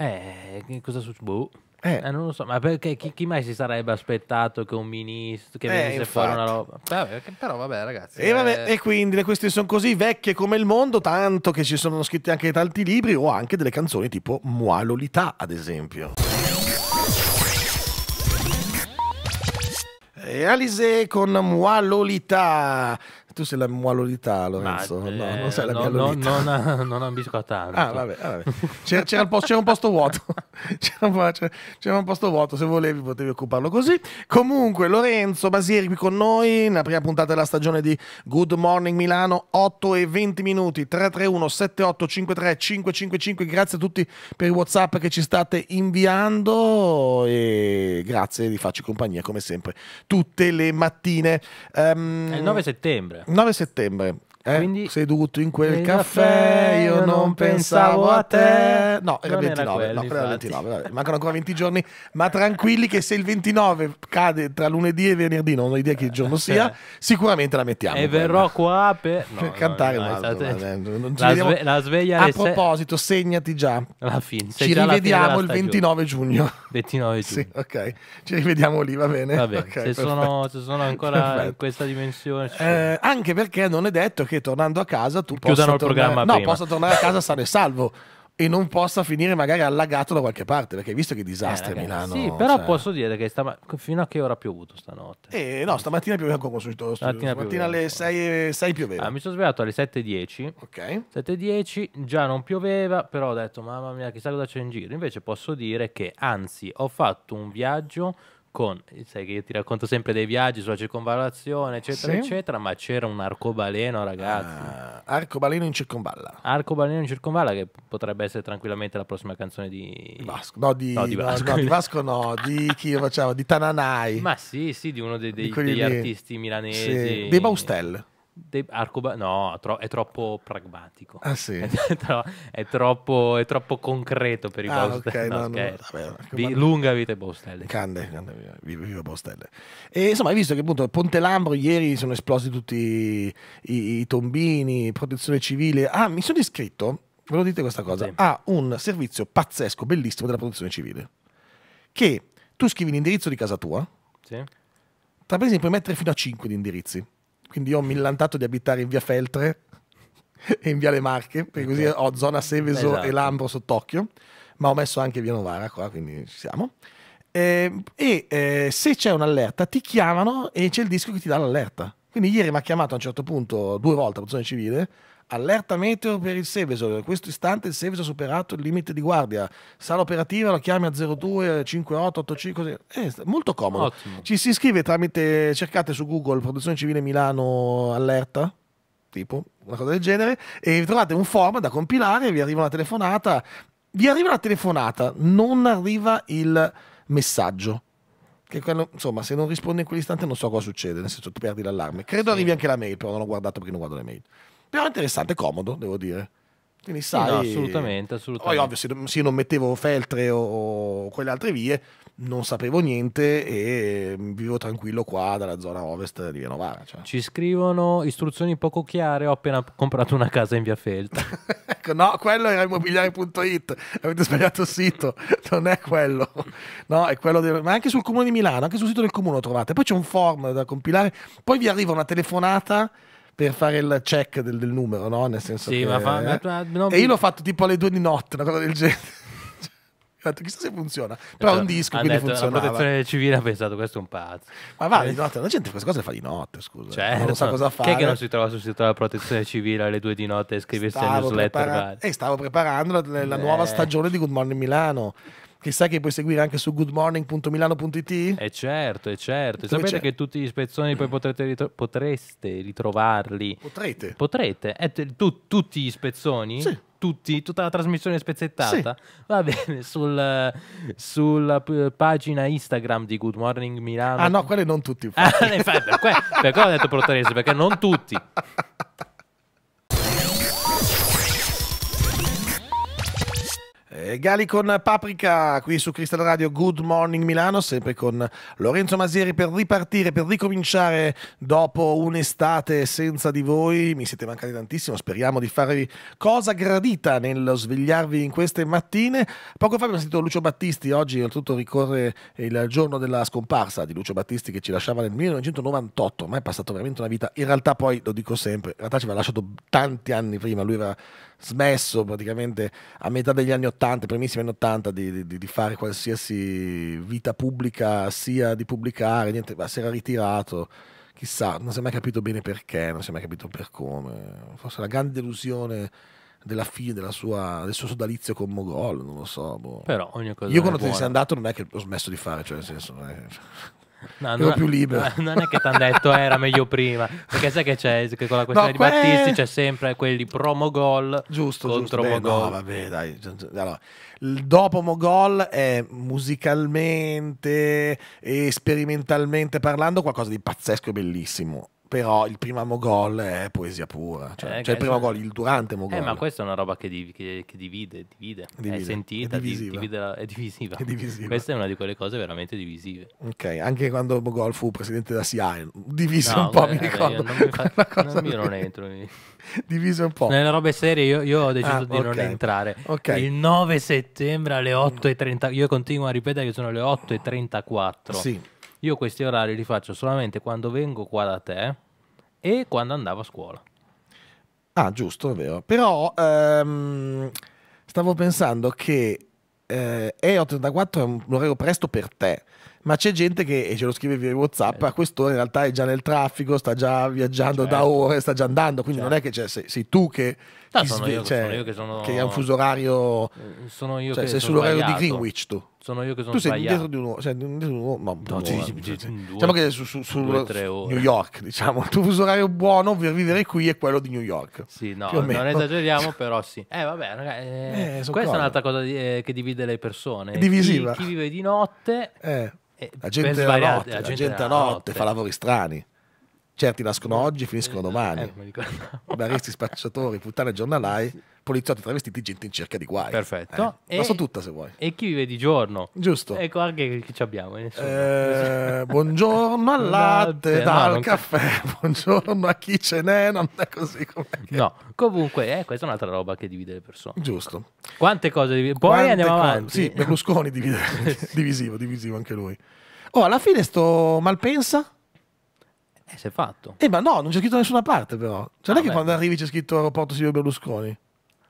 Eh, che cosa succede? Boh. Eh. eh. non lo so, ma perché chi, chi, mai si sarebbe aspettato che un ministro che eh, venisse eh, fuori una roba? Vabbè, però vabbè, ragazzi. E, eh, e quindi le questioni sono così vecchie come il mondo, tanto che ci sono scritti anche tanti libri o anche delle canzoni tipo Mualolità, ad esempio. E Alise con Mualolità. Tu sei la mualolità, Lorenzo. Ma, eh, no, non sei la no, mualolità. No, non, non ambisco tanto. Ah, vabbè, vabbè. C'era, c'era, un, posto, un posto vuoto. C'era un, c'era, c'era un, posto vuoto, se volevi potevi occuparlo così. Comunque, Lorenzo Basieri qui con noi, nella prima puntata della stagione di Good Morning Milano, 8 e 20 minuti, 331 7853 555. Grazie a tutti per i WhatsApp che ci state inviando e grazie di farci compagnia come sempre tutte le mattine. Um... È il 9 settembre settembre. 9 settembre, eh, Quindi, seduto in quel eh, caffè, io non pensavo a te. No, era il 29, quelli, no, era 29 mancano ancora 20 giorni, ma tranquilli che se il 29 cade tra lunedì e venerdì, non ho idea che giorno eh, sia, eh. sicuramente la mettiamo. E verrò qua per, no, per cantare no, un altro. Esatto. Sve la, sveglia A proposito, segnati già. Alla fine. Sei Ci rivediamo il 29 giugno. 29 giugno. sì, ok. Ci rivediamo lì, va bene. Va bene. Okay, se, sono, se, sono, ancora perfetto. in questa dimensione. Eh, anche perché non è detto che che tornando a casa tu Chiudano possa tornare, no, possa tornare a casa sano e salvo e non possa finire magari allagato da qualche parte perché hai visto che disastri eh, a Milano sì però cioè... posso dire che stama... fino a che ora ha piovuto stanotte eh, no stamattina pioveva ancora sul studio stamattina, stamattina alle 6, 6 pioveva ah, mi sono svegliato alle 7.10 ok 7.10 già non pioveva però ho detto mamma mia chissà cosa c'è in giro invece posso dire che anzi ho fatto un viaggio con, sai che io ti racconto sempre dei viaggi sulla circonvallazione, eccetera, sì. eccetera, ma c'era un arcobaleno, ragazzi. Ah, arcobaleno in circonvalla. Arcobaleno in circonvalla che potrebbe essere tranquillamente la prossima canzone di Vasco. No, di, no, di Vasco. No, no, di Vasco no, di chi facciamo? Di Tananai. Ma sì, sì, di uno dei, dei, di degli lì. artisti milanesi. Sì. Dei Baustelle. De- Arcoba- no, tro- è troppo pragmatico. Ah, sì. è, tro- è, troppo, è, troppo, concreto per i ah, Baustelle. Okay, no, no, no, Vi- lunga vita ai Baustelle. Cande, cande vive Baustelle. E insomma, hai visto che appunto Ponte Lambro ieri sono esplosi tutti i, i, i tombini, protezione civile. Ah, mi sono iscritto, ve lo dite questa cosa, sì. a un servizio pazzesco, bellissimo della protezione civile. Che tu scrivi l'indirizzo di casa tua, sì. tra esempio puoi mettere fino a 5 di indirizzi quindi io ho millantato di abitare in via Feltre e in via Le Marche, perché così ho zona Seveso esatto. e Lambro sott'occhio, ma ho messo anche via Novara qua, quindi ci siamo. Eh, e eh, se c'è un'allerta ti chiamano e c'è il disco che ti dà l'allerta. Quindi ieri mi ha chiamato a un certo punto due volte la protezione civile Allerta meteo per il Seveso. In questo istante il Seveso ha superato il limite di guardia. Sala operativa lo chiami a 025885. Eh, molto comodo. Ottimo. Ci si iscrive tramite, cercate su Google Produzione Civile Milano Allerta tipo una cosa del genere, e trovate un form da compilare, vi arriva una telefonata, vi arriva la telefonata, non arriva il messaggio. Che quello, insomma, se non risponde in quell'istante non so cosa succede, nel senso tu perdi l'allarme. Credo sì. arrivi anche la mail, però non ho guardato perché non guardo le mail. Però interessante, comodo, devo dire. Quindi sai... No, assolutamente, assolutamente. Poi ovvio, se, se, io non mettevo Feltre o, o, quelle altre vie, non sapevo niente e mm, vivo tranquillo qua dalla zona ovest di Via Novara. Cioè. Ci scrivono istruzioni poco chiare, ho appena comprato una casa in via Feltre. ecco, no, quello era immobiliare.it, avete sbagliato il sito, non è quello. No, è quello del... ma anche sul comune di Milano, anche sul sito del comune lo trovate. Poi c'è un form da compilare, poi vi arriva una telefonata per fare il check del, del numero, no? Nel senso sì, che, ma fa, eh, ma, E io l'ho fatto tipo alle due di notte, una cosa del genere. Ho chissà se funziona. Però è un disco, quindi detto, funzionava. La protezione civile ha pensato, questo è un pazzo. Ma va, di eh. notte, la gente queste cose le fa di notte, scusa. Certo. Non sa cosa fare. Che, è che non si trova sul sito della protezione civile alle due di notte e scrivesse il newsletter? Prepara- eh, stavo preparando la, la nuova eh. stagione di Good Morning Milano che sai che puoi seguire anche su goodmorning.milano.it? è eh, certo, è eh, certo. Dove Sapete c'è? che tutti gli spezzoni poi potrete ritro- potreste ritrovarli. Potrete. Potrete. Eh, tu- tutti gli spezzoni? Sì. Tutti, tutta la trasmissione spezzettata sì. va bene sul, sulla p- pagina Instagram di Good Morning Milano. Ah, no, quelle non tutti. ah, infatti, per, que- per ho detto protesi perché non tutti. Eh, Gali con Paprika qui su Cristal Radio Good Morning Milano, sempre con Lorenzo Masieri per ripartire, per ricominciare dopo un'estate senza di voi. Mi siete mancati tantissimo, speriamo di farvi cosa gradita nel svegliarvi in queste mattine. Poco fa abbiamo sentito Lucio Battisti, oggi oltretutto ricorre il giorno della scomparsa di Lucio Battisti che ci lasciava nel 1998, ma è passato veramente una vita. In realtà poi, lo dico sempre, in realtà ci aveva lasciato tanti anni prima, lui aveva smesso praticamente a metà degli anni 80, primissimi anni 80, di, di, di fare qualsiasi vita pubblica, sia di pubblicare, niente, ma si era ritirato chissà, non si è mai capito bene perché, non si è mai capito per come. Forse la grande delusione della fine della sua, del suo sodalizio con Mogol, non lo so. Boh. Però ogni cosa Io quando te ne sei andato non è che ho smesso di fare, cioè nel senso... È... Cioè, No, ero non, più libero. Non è che ti hanno detto eh, era meglio prima, perché sai che c'è che con la questione no, que... di Battisti c'è sempre quelli pro Mogol giusto, contro giusto. Beh, no, vabbè, dai. Allora, il dopo Mogol è musicalmente e sperimentalmente parlando qualcosa di pazzesco e bellissimo però il primo Mogol è poesia pura, cioè, eh, cioè il primo gol, il durante mogol. Eh, ma questa è una roba che, div- che, che divide, divide, divide, è sentita, è divisiva. Di- la- è, divisiva. è divisiva. Questa è una di quelle cose veramente divisive. Ok, anche quando Mogol fu presidente della SIA, diviso no, un po', beh, mi ricordo. Non mi fa- non, io non entro. Mi... diviso un po'. Nelle robe serie io, io ho ah, deciso ah, di non entrare. Okay. Il 9 settembre alle 8.30, io continuo a ripetere che sono le 8.34. Sì io questi orari li faccio solamente quando vengo qua da te e quando andavo a scuola. Ah, giusto, è vero. Però ehm, stavo pensando che eh, E84 è un orario presto per te, ma c'è gente che e ce lo scrive via WhatsApp, certo. a quest'ora in realtà è già nel traffico, sta già viaggiando certo. da ore, sta già andando, quindi certo. non è che sei, sei tu che No, sono, sve- io, cioè, sono, io, che sono... Che è un fuso orario... Mm, sono io cioè, che sei sull'orario di Greenwich tu. Sono io che sono tu sei sbagliato. dietro di uno, sei dietro di uno, no, no sì, sì, sì, cioè, diciamo che su, su, su New York, diciamo, il tuo fuso orario buono per vivere qui è quello di New York. Sì, no, non esageriamo, però sì. Eh, vabbè, ragazzi, eh, eh, questa cose. è un'altra cosa di, eh, che divide le persone. È divisiva. Chi, chi vive di notte... Eh. La gente, a notte, notte, notte fa lavori strani. Certi nascono eh, oggi, finiscono eh, domani. Eh, Baristi, spacciatori, puttane giornalai, poliziotti travestiti, gente in cerca di guai. Perfetto. Eh. La so tutta se vuoi. E chi vive di giorno? Giusto. Ecco anche chi ci abbiamo. Eh, eh buongiorno al latte, no, al caffè, buongiorno a chi ce n'è, non è così com'è. No, comunque eh, questa è un'altra roba che divide le persone. Giusto. Quante cose divide? Poi Quante andiamo cose. avanti. Sì, Berlusconi divide, divisivo, divisivo anche lui. Oh, alla fine sto Malpensa eh, si è fatto. Eh, ma no, non c'è scritto da nessuna parte però. Cioè, non è ah, che quando arrivi c'è scritto aeroporto Silvio Berlusconi.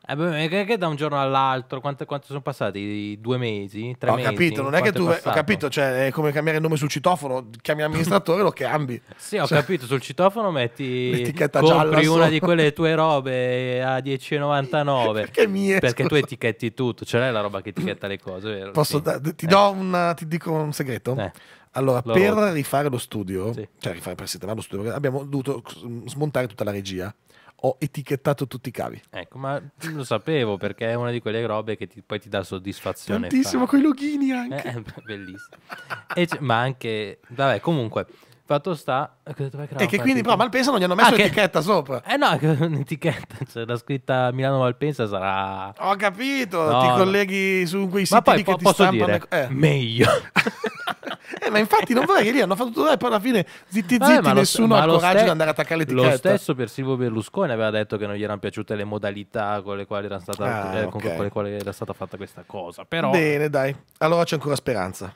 Eh beh, che da un giorno all'altro, quanto, quanto sono passati? Due mesi? Tre ho mesi? Ho capito, non è che tu. È ho capito, cioè, è come cambiare il nome sul citofono, chiami amministratore lo cambi. Sì, ho cioè, capito, sul citofono metti. Compri una so. di quelle tue robe a 10,99. perché mie? Perché scusa. tu etichetti tutto, ce l'hai la roba che etichetta le cose, vero? Posso sì. da, ti, eh. do ti dico un segreto? Eh. Allora, la per rifare lo studio, sì. cioè rifare per sistemare lo studio, abbiamo dovuto smontare tutta la regia. Ho etichettato tutti i cavi. Ecco, ma lo sapevo perché è una di quelle robe che ti, poi ti dà soddisfazione. Tantissimo, con i loghini anche. Eh, bellissimo. c- ma anche, vabbè, comunque Fatto sta, eh, e che quindi però Malpensa non gli hanno messo ah, l'etichetta che... sopra. Eh no, un'etichetta, cioè la scritta Milano Malpensa sarà... Ho capito, no, ti colleghi su quei siti ma poi, po- posso Dire, le... eh. Meglio. eh, ma infatti non vorrei che lì hanno fatto tutto e eh, poi alla fine zitti eh, zitti Vabbè, nessuno ha il coraggio ste... di andare a attaccare l'etichetta. Lo stesso per Silvio Berlusconi aveva detto che non gli erano piaciute le modalità con le quali era stata, ah, eh, okay. con le quali era stata fatta questa cosa. Però... Bene dai, allora c'è ancora speranza.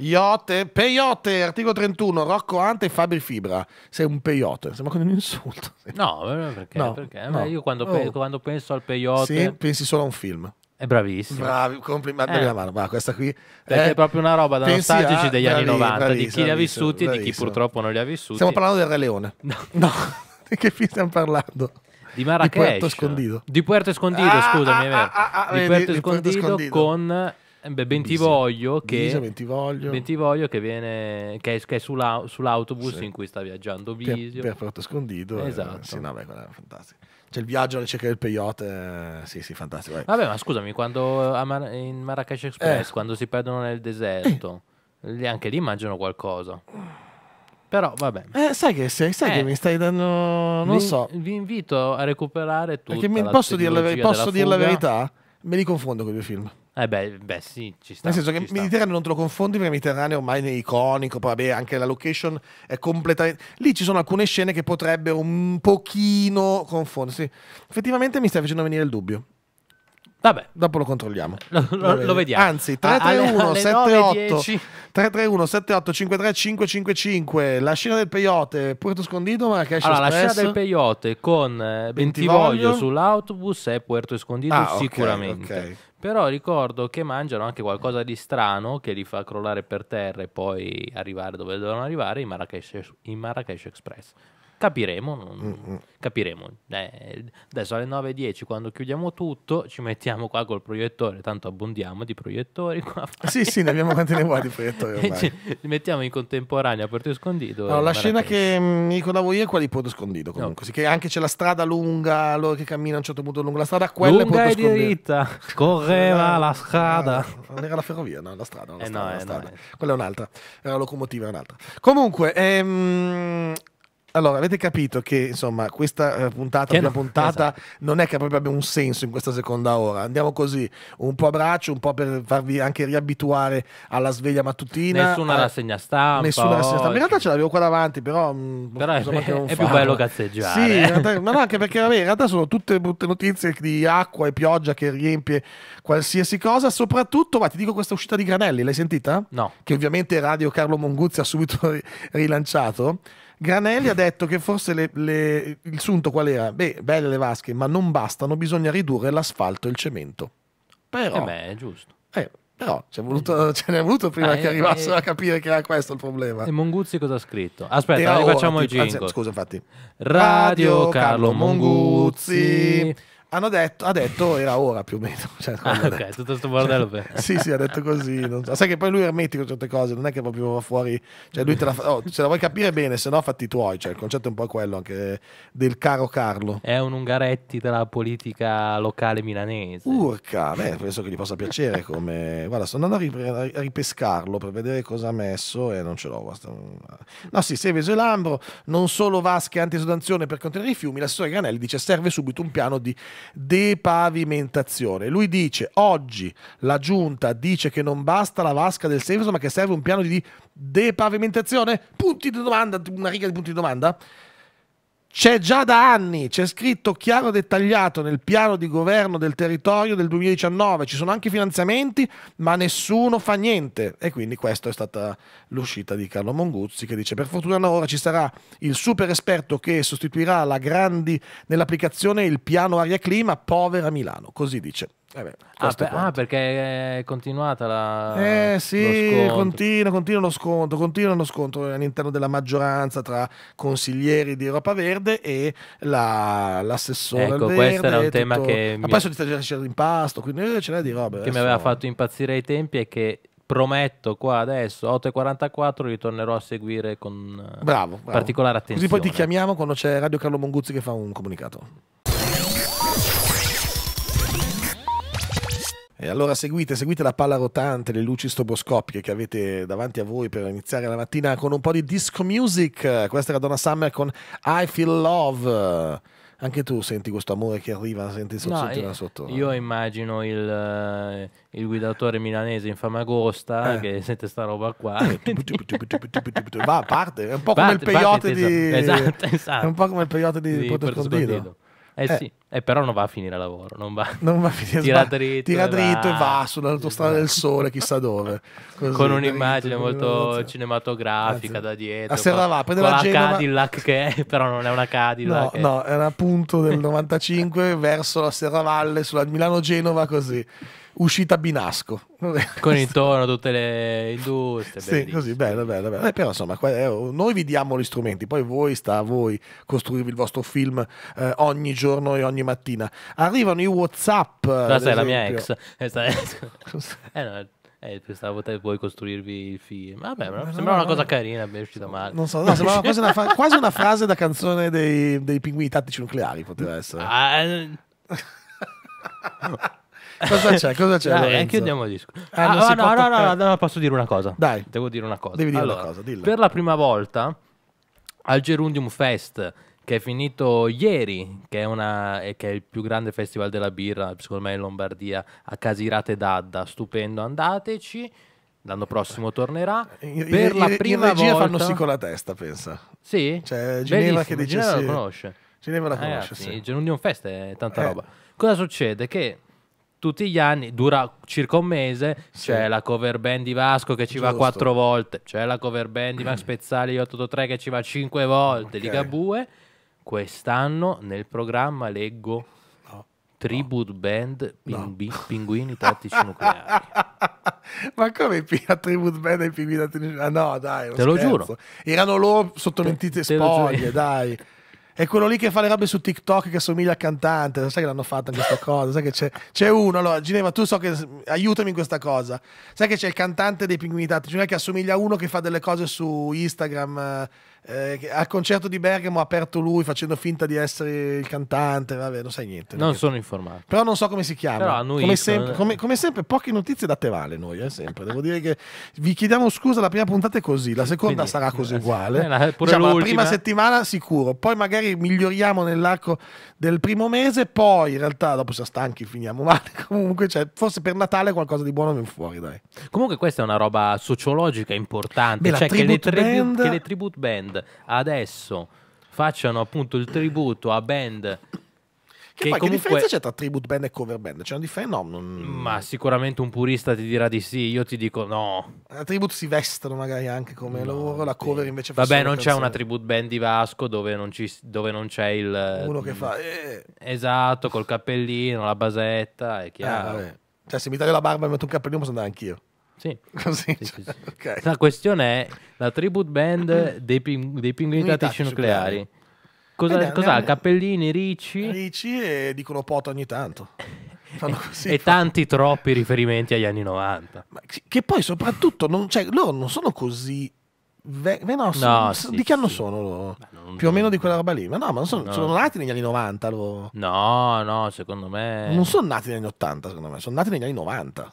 Iote, peyote, articolo 31, Rocco Ante e Fabri Fibra. Sei un peyote, sembra un insulto. No, perché? No, perché? No. Io quando, oh. pe oh. quando, penso al peyote... Sì, pensi solo a un film. È eh, bravissimo. Bravi, complimenti. Eh. Mano, ma questa qui Perché eh. è proprio una roba da nostalgici degli bravi, anni 90, di chi li ha vissuti e di chi purtroppo non li ha vissuti. Stiamo parlando del Re Leone. No. no. di che film stiamo parlando? di Marrakesh di Puerto Escondido di Puerto Escondido ah, scusami ah, ah, ah, di Puerto Escondido, Puerto Escondido con eh, beh, Bentivoglio, Bisa. Che, Bisa, Bentivoglio. Bentivoglio che, viene, che, è, che è sulla, sull'autobus sì. in cui sta viaggiando Visio. Per, per Porto Escondido. Eh, esatto. Eh, sì, no, beh, quello è fantastico. C'è il viaggio alla cerca del peyote, eh, sì, sì, fantastico. Vai. Vabbè, ma scusami, quando eh, Mar- in Marrakesh Express, eh. quando si perdono nel deserto, eh. anche lì mangiano qualcosa. Però vabbè. Eh, sai che, sei, sai eh, che mi stai dando. Non vi, so. Vi invito a recuperare tutto. Posso, dirla, posso dire la verità? Me li confondo con i due film. Eh beh, beh, sì, ci sta. Nel senso che sta. Mediterraneo non te lo confondi perché Mediterraneo ormai è iconico, poi vabbè anche la location è completamente... Lì ci sono alcune scene che potrebbero un pochino confondersi. Effettivamente mi stai facendo venire il dubbio. Vabbè. Dopo lo controlliamo. Lo, lo, lo vediamo. Anzi, 331 78 331 78 535 55 La scena del peyote, Puerto Escondido, ma Marrakesh allora, Express. La scena del peyote con Bentivoglio, eh, Bentivoglio sull'autobus è Puerto Escondido ah, sicuramente. Okay, okay. Però ricordo che mangiano anche qualcosa di strano che li fa crollare per terra e poi arrivare dove devono arrivare in Marrakesh, in Marrakesh Express. Capiremo, non... Mm, mm. capiremo. Eh, adesso alle 9.10 quando chiudiamo tutto ci mettiamo qua col proiettore, tanto abbondiamo di proiettori. Qua. Sì, sì, ne abbiamo quanti ne vuoi di proiettori. Ci, li mettiamo in contemporanea a Porto Escondido. No, la scena che mm, mi ricordavo io è quella di Porto scondito. comunque, no. sì, anche c'è la strada lunga, loro che camminano a un certo punto lungo la strada, quella lunga è Porto Escondido. diritta, correva eh, la strada. Ah, non era la ferrovia, no, la strada. Non la eh, strada, no, la strada. no, quella è un'altra, era la locomotiva, era un'altra. Comunque... Ehm, allora, avete capito che insomma questa eh, puntata, che no, puntata esatto. non è che proprio abbia un senso in questa seconda ora. Andiamo così, un po' a braccio, un po' per farvi anche riabituare alla sveglia mattutina. Nessuna eh, rassegna stampa. Nessuna rassegna stampa. In realtà ce l'avevo qua davanti, però... Mm, però è, è, è più bello cazzeggiare. Sì, realtà, ma no, anche perché vabbè, in realtà sono tutte brutte notizie di acqua e pioggia che riempie qualsiasi cosa. Soprattutto, ma ti dico questa uscita di Granelli, l'hai sentita? No. Che ovviamente Radio Carlo Monguzzi ha subito rilanciato Granelli ha detto che forse le, le, il sunto qual era? Beh, belle le vasche, ma non bastano, bisogna ridurre l'asfalto e il cemento. Però... Eh beh, è giusto. Eh, però voluto, ce n'è voluto prima ah, che arrivassero eh, a capire che era questo il problema. E Monguzzi cosa ha scritto? Aspetta, facciamo i ora, scusa, infatti. Radio Carlo Monguzzi hanno detto, ha detto era ora più o meno. Cioè, ah, ok, detto. tutto questo bordello cioè, per... Sì, sì, ha detto così. Non... Sai che poi lui è ermetico certe cose, non è che proprio va fuori... Cioè lui te la fa... Oh, se la vuoi capire bene, se no fatti tuoi. Cioè, il concetto è un po' quello anche del caro Carlo. È un Ungaretti della politica locale milanese. Urca, beh, penso che gli possa piacere come... Guarda, sto andando a, ripescarlo per vedere cosa ha messo e non ce l'ho. Guarda. No, sì, Seveso e Lambro, non solo vasche anti-esudanzione per contenere i fiumi, la storia Granelli dice serve subito un piano di depavimentazione. Lui dice oggi la giunta dice che non basta la vasca del Seveso ma che serve un piano di depavimentazione? Punti di domanda, una riga di punti di domanda? C'è già da anni, c'è scritto chiaro e dettagliato nel piano di governo del territorio del 2019, ci sono anche finanziamenti, ma nessuno fa niente. E quindi questa è stata l'uscita di Carlo Monguzzi che dice per fortuna ora ci sarà il super esperto che sostituirà la Grandi nell'applicazione il piano aria clima povera Milano, così dice eh beh, ah, ah, perché è continuata la. Eh sì, continua, continua lo scontro, continua lo scontro all'interno della maggioranza tra consiglieri di Europa Verde e la, l'assessore. Ecco, Verde, questo era un tutto... tema che. Ma mi... poi sono di c'era l'impasto, quindi eh, ce n'è di robe. Che mi aveva fatto impazzire ai tempi e che prometto qua adesso 8.44 ritornerò a seguire con eh, bravo, bravo. particolare attenzione. Così poi ti chiamiamo quando c'è Radio Carlo Monguzzi che fa un comunicato. E allora seguite, seguite la palla rotante, le luci stroboscopiche che avete davanti a voi per iniziare la mattina con un po' di disco music. Questa era Donna Summer con I Feel Love. Anche tu senti questo amore che arriva, senti sotto, no, sotto, eh, sotto. Io immagino il, eh, il guidatore milanese in Famagosta eh. che sente sta roba qua. Va, parte, è un po' parte, come il peyote di... Esatto, esatto. È un po' come il peyote di, di Porto Scondino. Eh, eh, sì, eh, però non va a finire lavoro, non va, non va a finire tira dritto, tira dritto e va, va sull'autostrada del esatto. sole, chissà dove. Così, con un'immagine dritto, molto cinematografica da dietro. A Serra va, prende la Genova. Cadillac che è, però non è una Cadillac. No, no, è appunto del 95 verso la Serravalle, sulla Milano-Genova così uscita Binasco. Con il intorno tutte le industrie. sì, così, bello, bello, bello. Eh, però insomma, eh, noi vi diamo gli strumenti, poi voi sta a voi costruirvi il vostro film eh, ogni giorno e ogni mattina. Arrivano i Whatsapp. Questa è la mia ex. eh, no, eh, pensavo te puoi costruirvi il film. Vabbè, no, sembrava no, una no, cosa carina, è uscita male. Non so, no, sembrava quasi una, fa- quasi una frase da canzone dei, dei pinguini tattici nucleari, poteva essere. Ah, eh, Cosa c'è? Cosa c'è? Dai, anche andiamo a disco. Ah, ah, ah, no, no, no, no, no, posso dire una cosa. Dai. Devo dire una cosa. Devi dire allora, una cosa, dillo. Per la prima volta al Gerundium Fest che è finito ieri, che è, una, eh, che è, il più grande festival della birra, secondo me in Lombardia, a Casirate d'Adda, stupendo, andateci. L'anno prossimo tornerà. In, per in, la prima in regia volta... fanno sì con la testa, pensa. Sì? Cioè, Ginevra Bellissimo. che dice Ginevra sì. la conosce. Ginevra la conosce, Ragazzi, sì. Gerundium Fest è tanta eh. roba. Cosa succede? Che tutti gli anni, dura circa un mese, sì. c'è la cover band di Vasco che ci Giusto. va quattro volte, c'è la cover band di Max Pezzali 883 che ci va cinque volte, okay. Ligabue. Quest'anno nel programma leggo Tribute no. Band ping- no. Pinguini Tattici Nucleari. Ma come la Tribute Band e Pinguini Tattici Nucleari? no, dai, te scherzo. lo giuro. Erano loro sotto spoglie, dai. È quello lì che fa le robe su TikTok che assomiglia al cantante. Sai che l'hanno fatta in questa cosa? Sai che c'è, c'è uno. Allora, Ginevra, tu so che aiutami in questa cosa. Sai che c'è il cantante dei pinguini tattici, cioè non è che assomiglia a uno che fa delle cose su Instagram. Eh, eh, al concerto di Bergamo ha aperto lui facendo finta di essere il cantante, vabbè, non sai niente. Non sono informato. Però non so come si chiama. Come sempre, come, come, sempre, poche notizie date Tevale noi, eh, sempre. Devo dire che vi chiediamo scusa, la prima puntata è così, la seconda Quindi, sarà così eh, uguale. Eh, la, diciamo, la prima settimana sicuro, poi magari miglioriamo nell'arco del primo mese, poi in realtà dopo siamo stanchi, finiamo male. Comunque, cioè, forse per Natale qualcosa di buono viene fuori, dai. Comunque questa è una roba sociologica importante, Beh, cioè che le, tribu- band... che le tribute band band adesso facciano appunto il tributo a band che, che, comunque... che differenza c'è tra tribute band e cover band? C'è una differenza? No, non... Ma sicuramente un purista ti dirà di sì, io ti dico no. La tribute si vestono magari anche come no, loro, la cover sì. invece fa Vabbè, non c'è una tribute band di Vasco dove non, ci, dove non c'è il... Uno che mm, fa... Eh. Esatto, col cappellino, la basetta, è ah, chiaro. Ah, cioè se mi taglio la barba e metto un cappellino posso andare anch'io. Sì. Così, sì, cioè, sì, okay. La questione è la tribute band dei, ping- dei pinguini tattici nucleari. Cosa, eh, cos'ha? Hanno... Cappellini, ricci? Eh, ricci e dicono poto ogni tanto. Così, e tanti troppi riferimenti agli anni 90. Ma che poi soprattutto non, cioè, loro non sono così... Ve- no, sono, no, sì, di che anno sì. sono loro? Non, Più o meno di quella roba lì. Ma no, ma non sono, no. sono nati negli anni 90 loro. No, no, secondo me... Non sono nati negli anni 80, secondo me. Sono nati negli anni 90.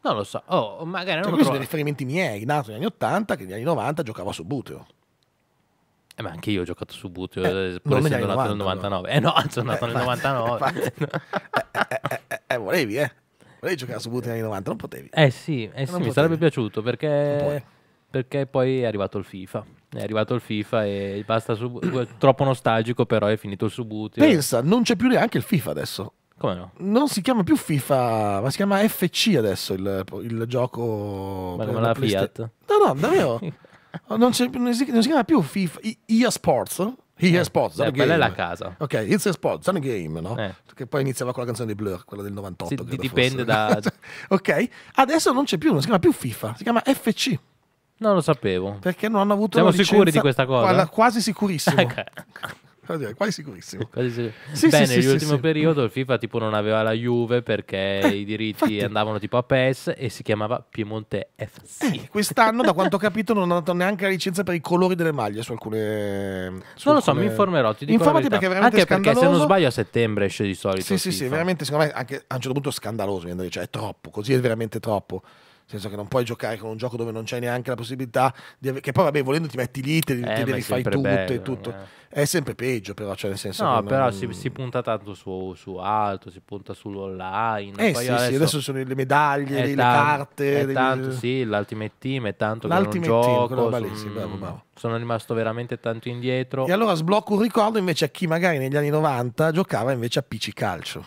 Non lo so, oh, magari cioè, non sono dei riferimenti miei, nato negli anni 80 che negli anni 90 giocavo a Buteo. Eh, ma anche io ho giocato su Buteo, eh, eh pur essendo nato nel 99. No. Eh no, sono nato eh, nel 99. Eh eh, eh, eh, volevi, eh. Volevi giocare su Buteo negli anni 90, non potevi. Eh sì, eh sì mi potevi. sarebbe piaciuto perché, perché poi è arrivato il FIFA è arrivato il FIFA e basta su, troppo nostalgico però è finito il Subuteo pensa non c'è più neanche il FIFA adesso come no? Non si chiama più FIFA, ma si chiama FC adesso il, il gioco. Ma come la Fiat? No, no, davvero. Oh, non, non, si, non, si, chiama più FIFA, EA Sports. EA eh, Sports, eh, quella è la casa. Ok, It's a Sports, Zone Game, no? Eh. Che poi iniziava con la canzone di Blur, quella del 98. Sì, dipende fosse. da... ok, adesso non c'è più, non si chiama più FIFA, si chiama FC. Non lo sapevo. Perché non hanno avuto... Siamo sicuri di questa cosa? Quasi sicurissimo. quasi sicurissimo. Quasi sicur- sì, Bene, sì, nell'ultimo sì, periodo il FIFA tipo non aveva la Juve perché eh, i diritti infatti. andavano tipo a PES e si chiamava Piemonte FC. Eh, quest'anno, da quanto ho capito, non hanno dato neanche la licenza per i colori delle maglie su alcune... Su non alcune... lo so, mi informerò, ti dico Informati perché veramente Anche scandaloso. perché se non sbaglio a settembre esce di solito Sì, sì, sì, veramente secondo me anche a un certo punto è scandaloso, cioè è troppo, così è veramente troppo nel senso che non puoi giocare con un gioco dove non c'è neanche la possibilità di ave- che poi vabbè volendo ti metti lì te, eh, te fai tutto bello, e tutto eh. è sempre peggio però cioè nel senso no però non... si, si, punta tanto su, su, alto si punta sull'online eh sì, adesso... sì adesso sono le medaglie le, tanto, carte degli... tanto sì l'ultimate team è tanto l'ultimate che non team, gioco team, mm, sono, bravo, bravo. sono rimasto veramente tanto indietro e allora sblocco un ricordo invece a chi magari negli anni 90 giocava invece a PC calcio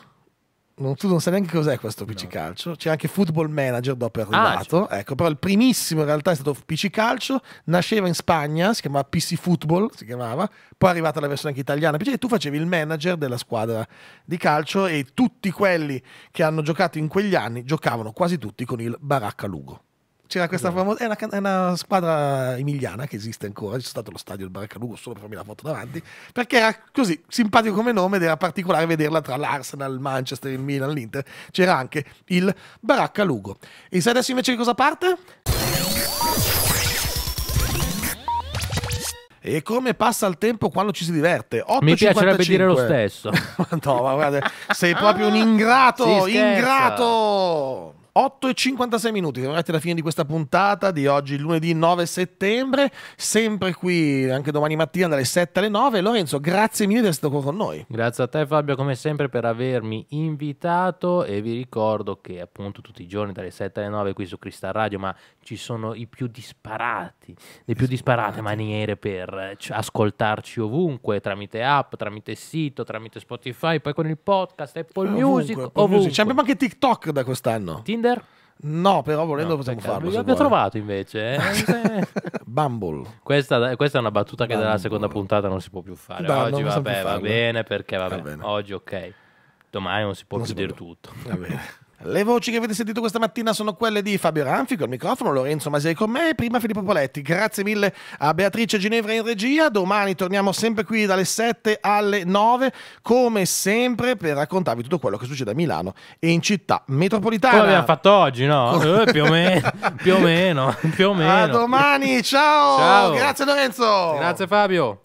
non, tu non sai neanche cos'è questo PC no. Calcio, c'è anche Football Manager dopo è ah, arrivato, ah, ecco, però il primissimo in realtà è stato PC Calcio, nasceva in Spagna, si chiamava PC Football, si chiamava, poi è arrivata la versione anche italiana, PC, e tu facevi il manager della squadra di calcio e tutti quelli che hanno giocato in quegli anni giocavano quasi tutti con il Baracca Lugo. C'era questa famosa. È una, è una, squadra emiliana che esiste ancora. C'è stato lo stadio del Baraccalugo solo per farmi la foto davanti. Perché era così simpatico come nome ed era particolare vederla tra l'Arsenal, il Manchester, il Milan, l'Inter. C'era anche il Baraccalugo. E sai adesso invece di cosa parte? E come passa il tempo quando ci si diverte? 8, Mi piacerebbe 55. dire lo stesso. no, ma guarda, sei proprio un ingrato, ingrato! 8 e 56 minuti, siamo arrivati alla fine di questa puntata di oggi, lunedì 9 settembre, sempre qui anche domani mattina dalle 7 alle 9. Lorenzo, grazie mille di essere stato con noi. Grazie a te Fabio come sempre per avermi invitato e vi ricordo che appunto tutti i giorni dalle 7 alle 9 qui su Cristal Radio, ma ci sono i più disparati, le più disparate maniere per eh, ascoltarci ovunque, tramite app, tramite sito, tramite Spotify, poi con il podcast, Apple ovunque, Music, ovunque. ovunque. Ci abbiamo anche TikTok da quest'anno. Ti Tinder? No, però volendo no, possiamo peccato. farlo. L'abbiamo trovato invece. Eh? Bumble. Questa, questa, è una battuta che dalla seconda puntata non si può più fare. No, Oggi vabbè, va bene perché vabbè. va bene. Oggi ok. Domani non si può non più si dire può. tutto. Va bene. Le voci che avete sentito questa mattina sono quelle di Fabio Ranfi col microfono, Lorenzo Masei con me e prima Filippo Poletti. Grazie mille a Beatrice Ginevra in regia. Domani torniamo sempre qui dalle 7 alle 9, come sempre, per raccontarvi tutto quello che succede a Milano e in città metropolitana. Come abbiamo fatto oggi, no? eh, più, o meno, più o meno, più o meno. A domani, ciao! ciao. Grazie Lorenzo! Grazie Fabio!